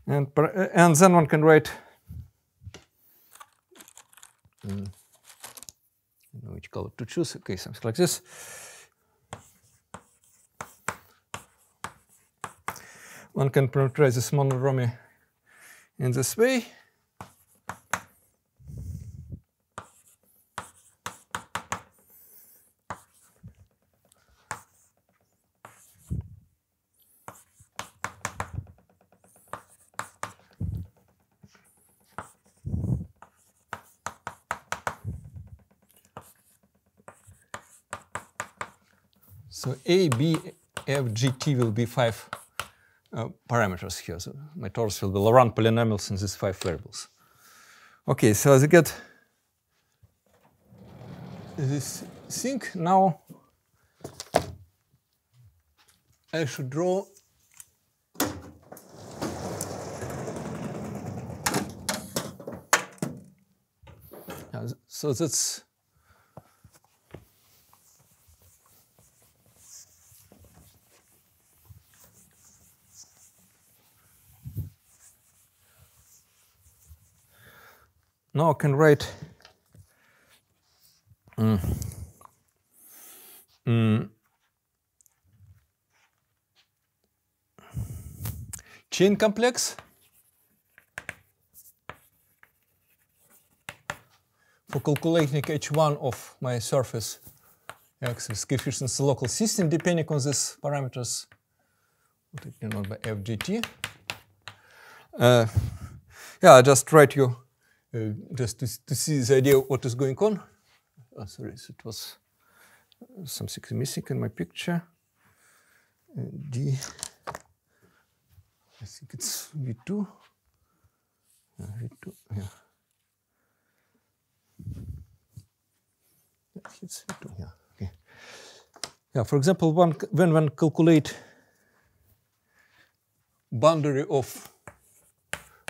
And, uh, and then one can write um, which color to choose. Okay, something like this. One can parameterize this monoromy in this way. A, B, F, G, T will be five uh, parameters here. So my torus will be Laurent polynomials in these five variables. Okay, so as I get this thing, now I should draw so that's Now I can write mm, mm, chain complex for calculating h1 of my surface axis coefficients local system depending on these parameters what by fgt uh, yeah, I just write you uh, just to, to, see the idea of what is going on. Oh, sorry, it was uh, something missing in my picture. Uh, D, I think it's V2. Yeah, V2, yeah. It's V2, yeah, okay. Yeah, for example, one, when one calculate boundary of,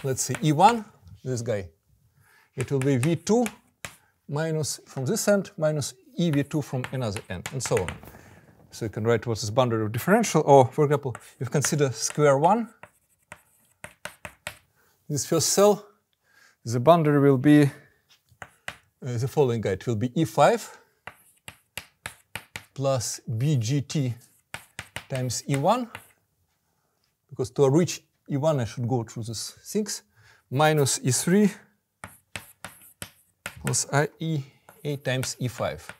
let's say, E1, this guy, it will be V2 minus from this end minus EV2 from another end, and so on. So you can write what's this boundary of differential, or for example, you consider square 1, this first cell, the boundary will be uh, the following guy. It will be E5 plus BGT times E1, because to reach E1 I should go through these things, minus E3 was ie a times e5.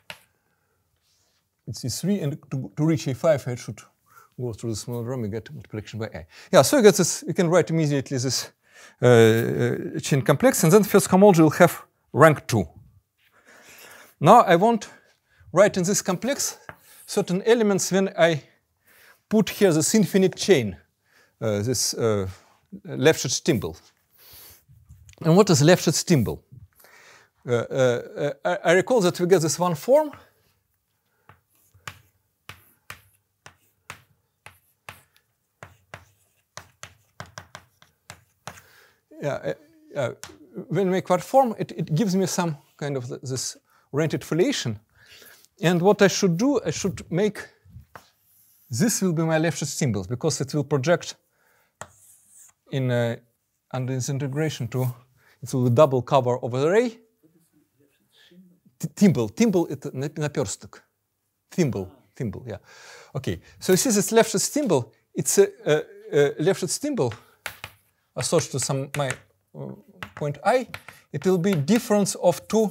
It's e3, and to, to reach e5, I should go through the small drum and get multiplication by a. Yeah, so you get this, you can write immediately this uh, uh chain complex, and then first homology will have rank 2. Now I want write in this complex certain elements when I put here this infinite chain, uh, this uh, Lefschetz symbol. And what is Lefschetz symbol? Uh, uh, uh, I, I recall that we get this one form yeah, uh, when we quad form, it, it gives me some kind of this oriented filiation. And what I should do, I should make this will be my left symbols because it will project in uh, under this integration to it will double cover of the array. Thimble. Thimble – это наперсток. Thimble. Thimble, yeah. Okay, so you see this Lefschetz thimble. It's a, a, a thimble associated to some my uh, point i. It will be difference of two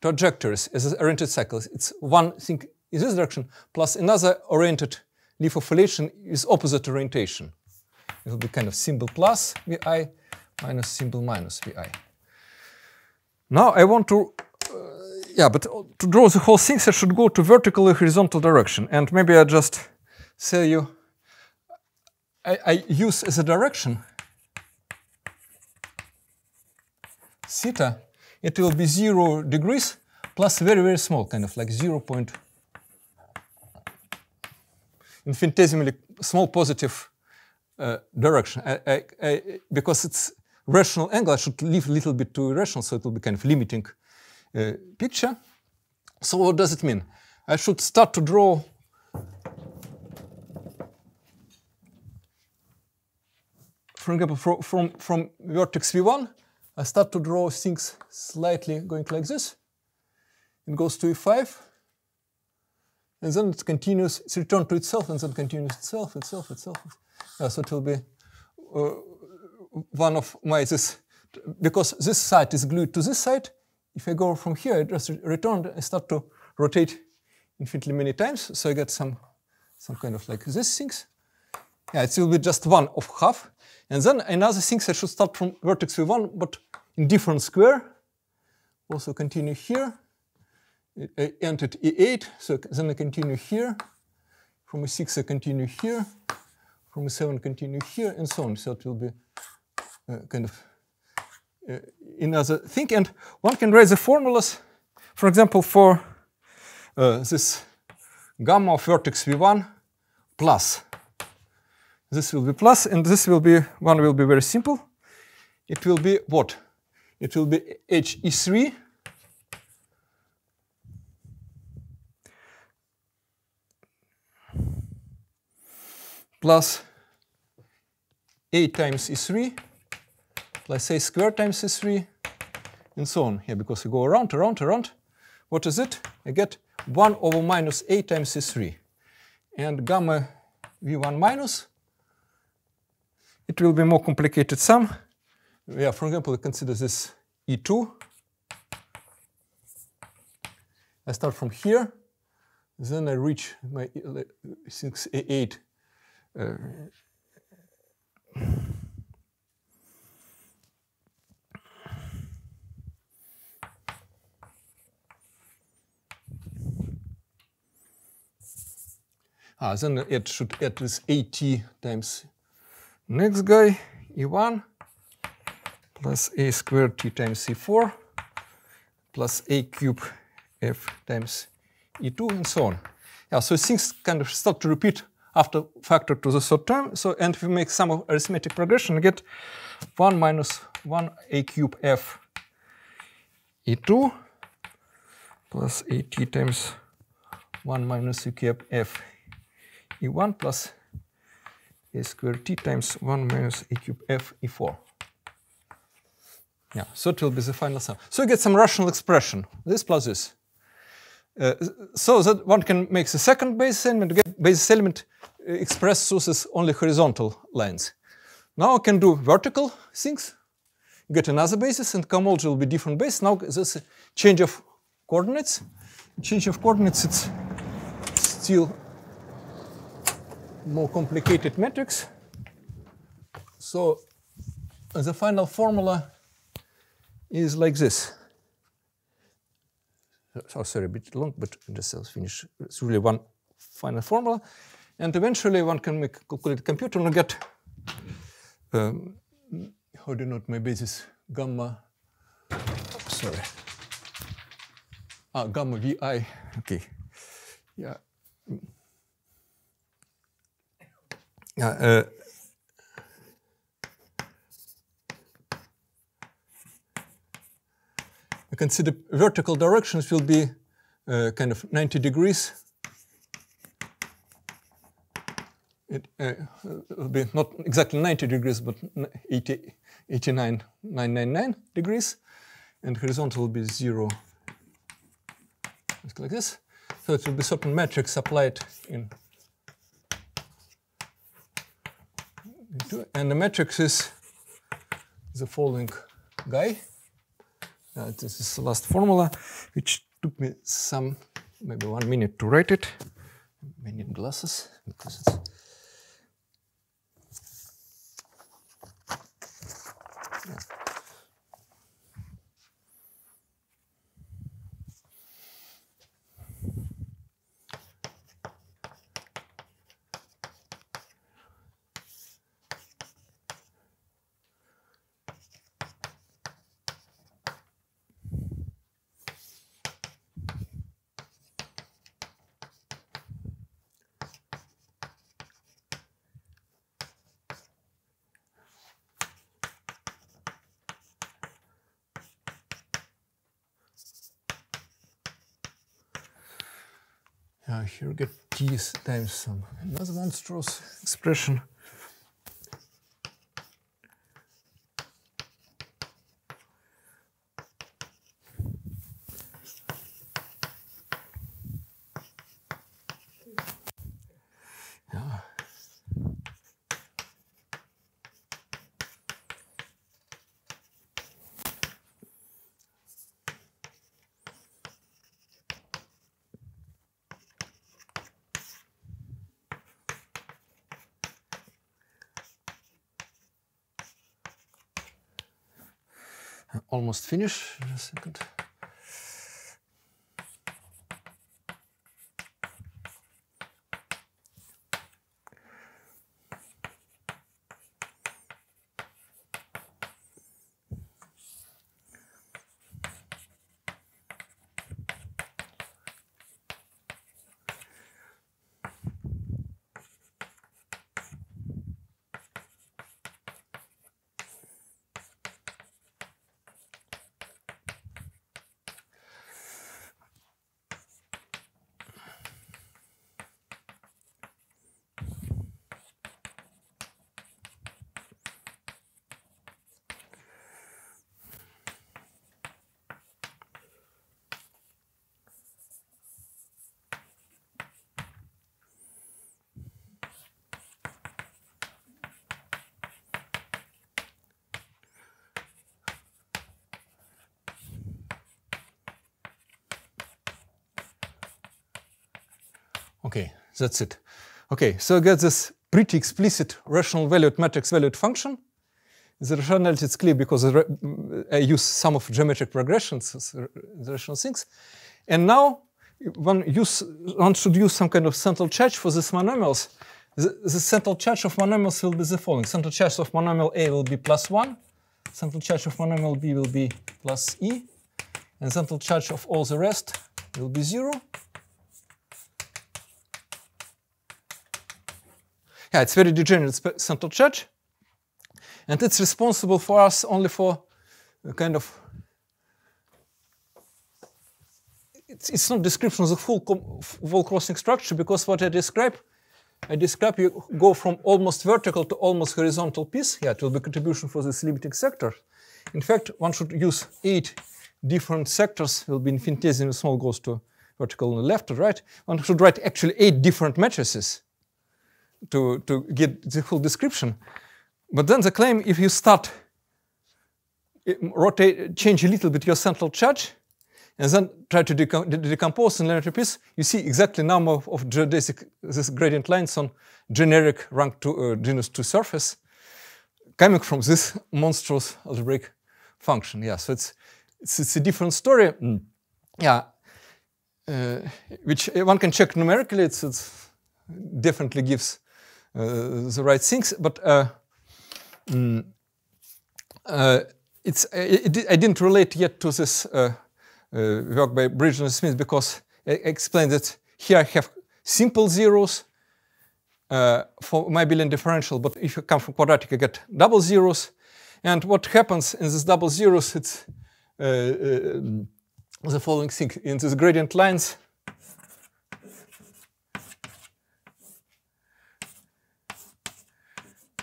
trajectories as oriented cycles. It's one thing in this direction plus another oriented leaf of offulation is opposite orientation. It will be kind of symbol plus vi minus symbol minus vi. Now I want to yeah, but to draw the whole thing, I should go to vertical horizontal direction. And maybe I just say you, I, I use as a direction theta, it will be zero degrees plus very, very small, kind of like zero point infinitesimally small positive uh, direction. I, I, I, because it's rational angle, I should leave a little bit to irrational, so it will be kind of limiting uh, eh, picture. So what does it mean? I should start to draw for example, from, from, from vertex V1, I start to draw things slightly going like this. It goes to E5, and then it continues, it's returned to itself, and then continues itself, itself, itself. so it will be uh, one of my, this, because this side is glued to this side, if I go from here, I just return and start to rotate infinitely many times. So I get some, some kind of like these things. Yeah, it will be just one of half. And then another things I should start from vertex v1, but in different square. Also continue here. I end at e8, so then I continue here. From e6 I continue here. From e7 continue here, and so on. So it will be uh, kind of in other thing. And one can write the formulas, for example, for uh, this gamma of vertex v1 plus. This will be plus, and this will be, one will be very simple. It will be what? It will be HE3 plus A times E3 let's say square times C3, and so on here, because we go around, around, around. What is it? I get 1 over minus a times C3. And gamma V1 minus, it will be more complicated sum. Yeah, for example, consider this E2. I start from here, then I reach my 6A8. Uh, uh Ah, then it should add this AT times next guy, E1, plus A squared T times C4, plus A cube F times E2, and so on. Yeah, so things kind of start to repeat after factor to the third term. So, and we make some of arithmetic progression, get 1 minus 1 A cube F E2 plus AT times 1 minus A cube F e1 plus a square t times 1 minus a cube f e4. Yeah, so it will be the final sum. So you get some rational expression, this plus this. Uh, so that one can make the second basis element, get basis element uh, expressed through this only horizontal lines. Now I can do vertical things, get another basis, and cohomology will be different basis. Now there's a change of coordinates. Change of coordinates, it's still more complicated matrix. So the final formula is like this. Oh, sorry, a bit long, but just I'll finish. It's really one final formula. And eventually one can make calculate a computer and get, um, how do you note know, maybe this gamma, sorry, ah, gamma vi, okay, yeah. Ja, äh. you can see the vertical directions will be uh, kind of 90 degrees. It uh, will be not exactly 90 degrees, but 80, 89, degrees. And horizontal will be zero, like this. So it will be certain metrics applied in and the matrix is the following guy. Uh, this is the last formula, which took me some, maybe one minute to write it. I need glasses because it's Uh, here get t times some another monstrous expression almost finished. in a second. That's it. Okay, so I get this pretty explicit rational valued matrix valued function. The rationality is clear because I use some of geometric progressions, the rational things. And now one, use, one should use some kind of central charge for these monomials. The, the, central charge of monomials will be the following. Central charge of monomial A will be plus 1. Central charge of monomial B will be plus E. And central charge of all the rest will be 0. Yeah, it's very degenerate central church. And it's responsible for us only for a kind of it's, it's not description of the full wall crossing structure because what I describe, I describe you go from almost vertical to almost horizontal piece. Yeah, it will be contribution for this limiting sector. In fact, one should use eight different sectors. Will be infinitesimal small goes to vertical on the left or right. One should write actually eight different matrices to, to get the full description. But then the claim, if you start rotate, change a little bit your central charge, and then try to decom decompose in linear piece, you see exactly number of, of geodesic this gradient lines on generic rank two, uh, genus 2 surface coming from this monstrous algebraic function. Yeah, so it's, it's, it's a different story. Mm. Yeah, uh, which uh, one can check numerically. It's, it's definitely gives uh, the right things. But uh, mm, uh, it's it, it, I didn't relate yet to this work by Bridge and Smith because I explained that here I have simple zeros for my abelian differential, but if you come from quadratic, I get double zeros. And what happens in these double zeros, it's uh, uh, the following thing. In these gradient lines,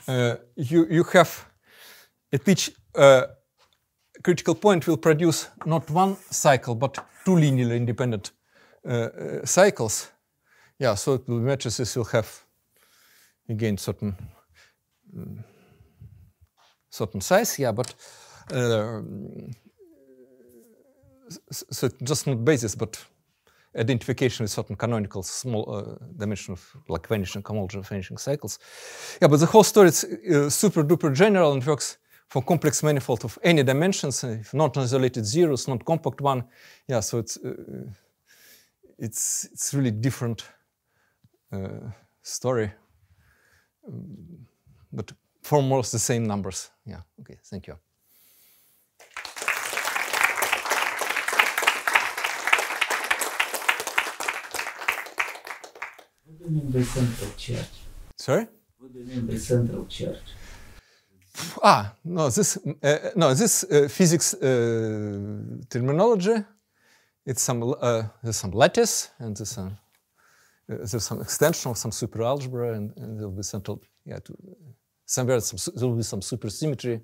Uh, you, you have at each uh, critical point will produce not one cycle, but two linearly independent uh, cycles. Yeah, so the matrices will have, again, certain um, certain size, yeah, but uh, so just not basis, but identification with certain canonical small uh, dimension of like vanishing homology vanishing cycles. Yeah, but the whole story is uh, super duper general and works for complex manifold of any dimensions, uh, if not isolated zeros, not compact one. Yeah, so it's uh, it's it's really different uh, story, um, but for almost the same numbers. Yeah. Okay. Thank you. do you mean by central church? Sorry? What do you mean by central church? Ah, no, this uh, no, this uh, physics uh, terminology. It's some uh, there's some lattice and there's some uh, there's some extension of some superalgebra and, and there'll be central yeah to, somewhere some, there'll be some supersymmetry.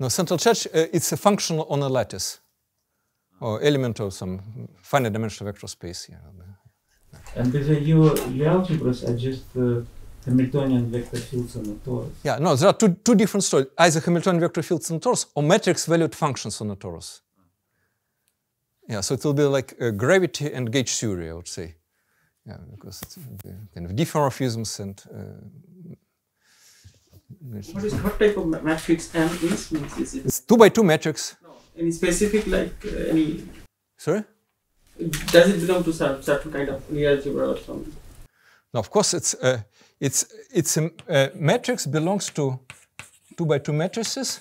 No, central church uh, it's a function on a lattice or element of some finite dimensional vector space. Yeah. And these are your, your algebras are just uh, Hamiltonian vector fields on the torus. Yeah, no, there are two, two different stories. Either Hamiltonian vector fields on the torus or matrix-valued functions on the torus. Yeah, so it will be like uh, gravity and gauge theory, I would say. Yeah, because it's uh, kind of diffeomorphisms and. Uh, what, is, what type of matrix M is? is it? It's two by two matrix. No, any specific like uh, any. Sorry does it belong to some certain kind of algebra or something? Now, of course, it's uh, it's it's a um, uh, matrix belongs to two by two matrices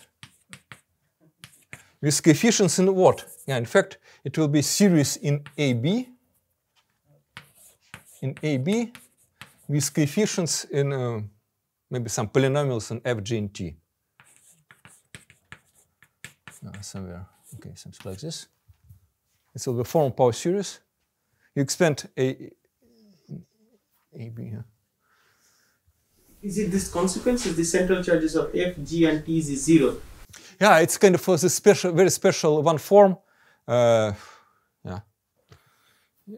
with coefficients in what? Yeah, in fact, it will be series in AB in AB with coefficients in uh, maybe some polynomials in F, G, and T. Ah, somewhere. Okay, something like this. So the form power series. You expand a, a B. Huh? Is it this consequence? Is the central charges of F, G, and T is zero? Yeah, it's kind of a special, very special one form. Uh, yeah,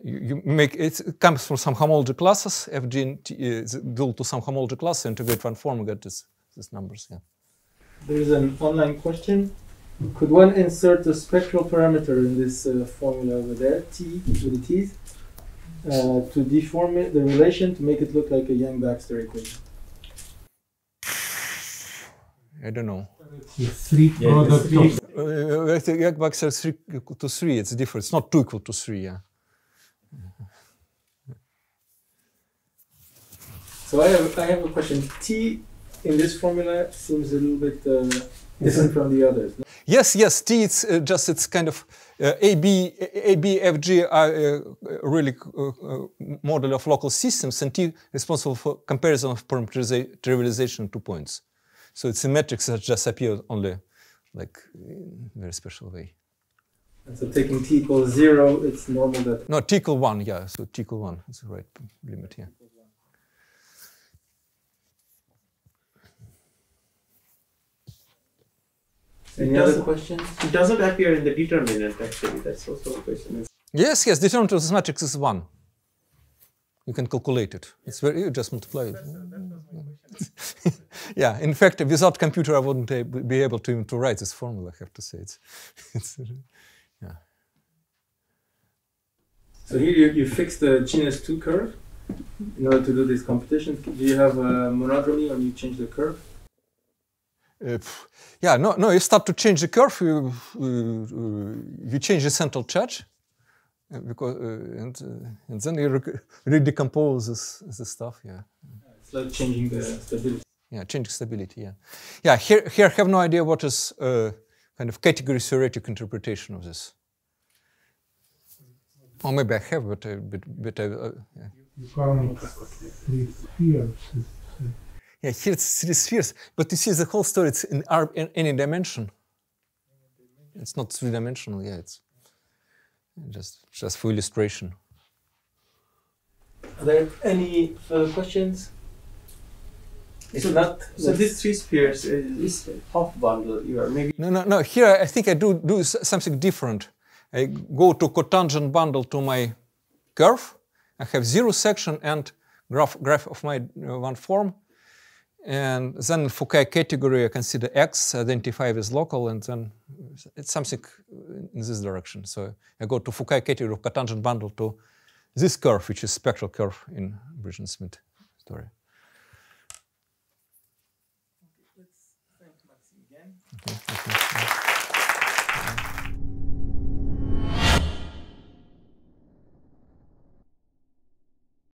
you, you make it comes from some homology classes. F, G, and T uh, is dual to some homology class. Integrate one form, you get this, these numbers. Yeah. There is an online question. Could one insert a spectral parameter in this uh, formula over there, t with the t's, uh, to deform it, the relation to make it look like a Yang-Baxter equation? I don't know. It's three yeah, product three. of uh, uh Yang-Baxter is three equal to three. It's different. It's not two equal to three. Yeah. So I have I have a question. T in this formula seems a little bit uh, different from the others. No? Yes, yes, T, it's uh, just, it's kind of, uh, AB, ABFG are uh, really uh, uh, model of local systems and T responsible for comparison of parameterization of two points. So it's a matrix that just appears only like in a very special way. And so taking T equals zero, it's normal that... No, T equals one, yeah, so T equals one, that's the right limit here. Yeah. Any other questions? It doesn't appear in the determinant, actually. That's also a question. Yes, yes, determinant of this matrix is 1. You can calculate it. It's very, you just multiply it. Uh, (laughs) yeah, in fact, without computer, I wouldn't be able to, to write this formula, I have to say. It's, (laughs) it's yeah. So here you, you fix the genus 2 curve in order to do this computation. Do you have a uh, monodromy or you change the curve? Uh, yeah, no, no, you start to change the curve, you, uh, uh, you change the central charge, uh, because, uh, and, uh, and then you redecompose this, this stuff, yeah. It's like changing the stability. Yeah, changing stability, yeah. Yeah, here, here I have no idea what is kind of category theoretic interpretation of this. Or maybe I have, but, but, but I... Uh, yeah. You yeah, here it's three spheres, but you see the whole story, it's in, our, in any dimension. It's not three-dimensional, yeah, it's just, just for illustration. Are there any further questions? so, not, so these three spheres uh, is half bundle you are maybe. No, no, no. Here I think I do do something different. I go to cotangent bundle to my curve. I have zero section and graph graph of my uh, one form. And then Fouquet category, I consider X, identify as local, and then it's something in this direction. So I go to Fouquet category of cotangent bundle to this curve, which is spectral curve in Bridge and Smith story.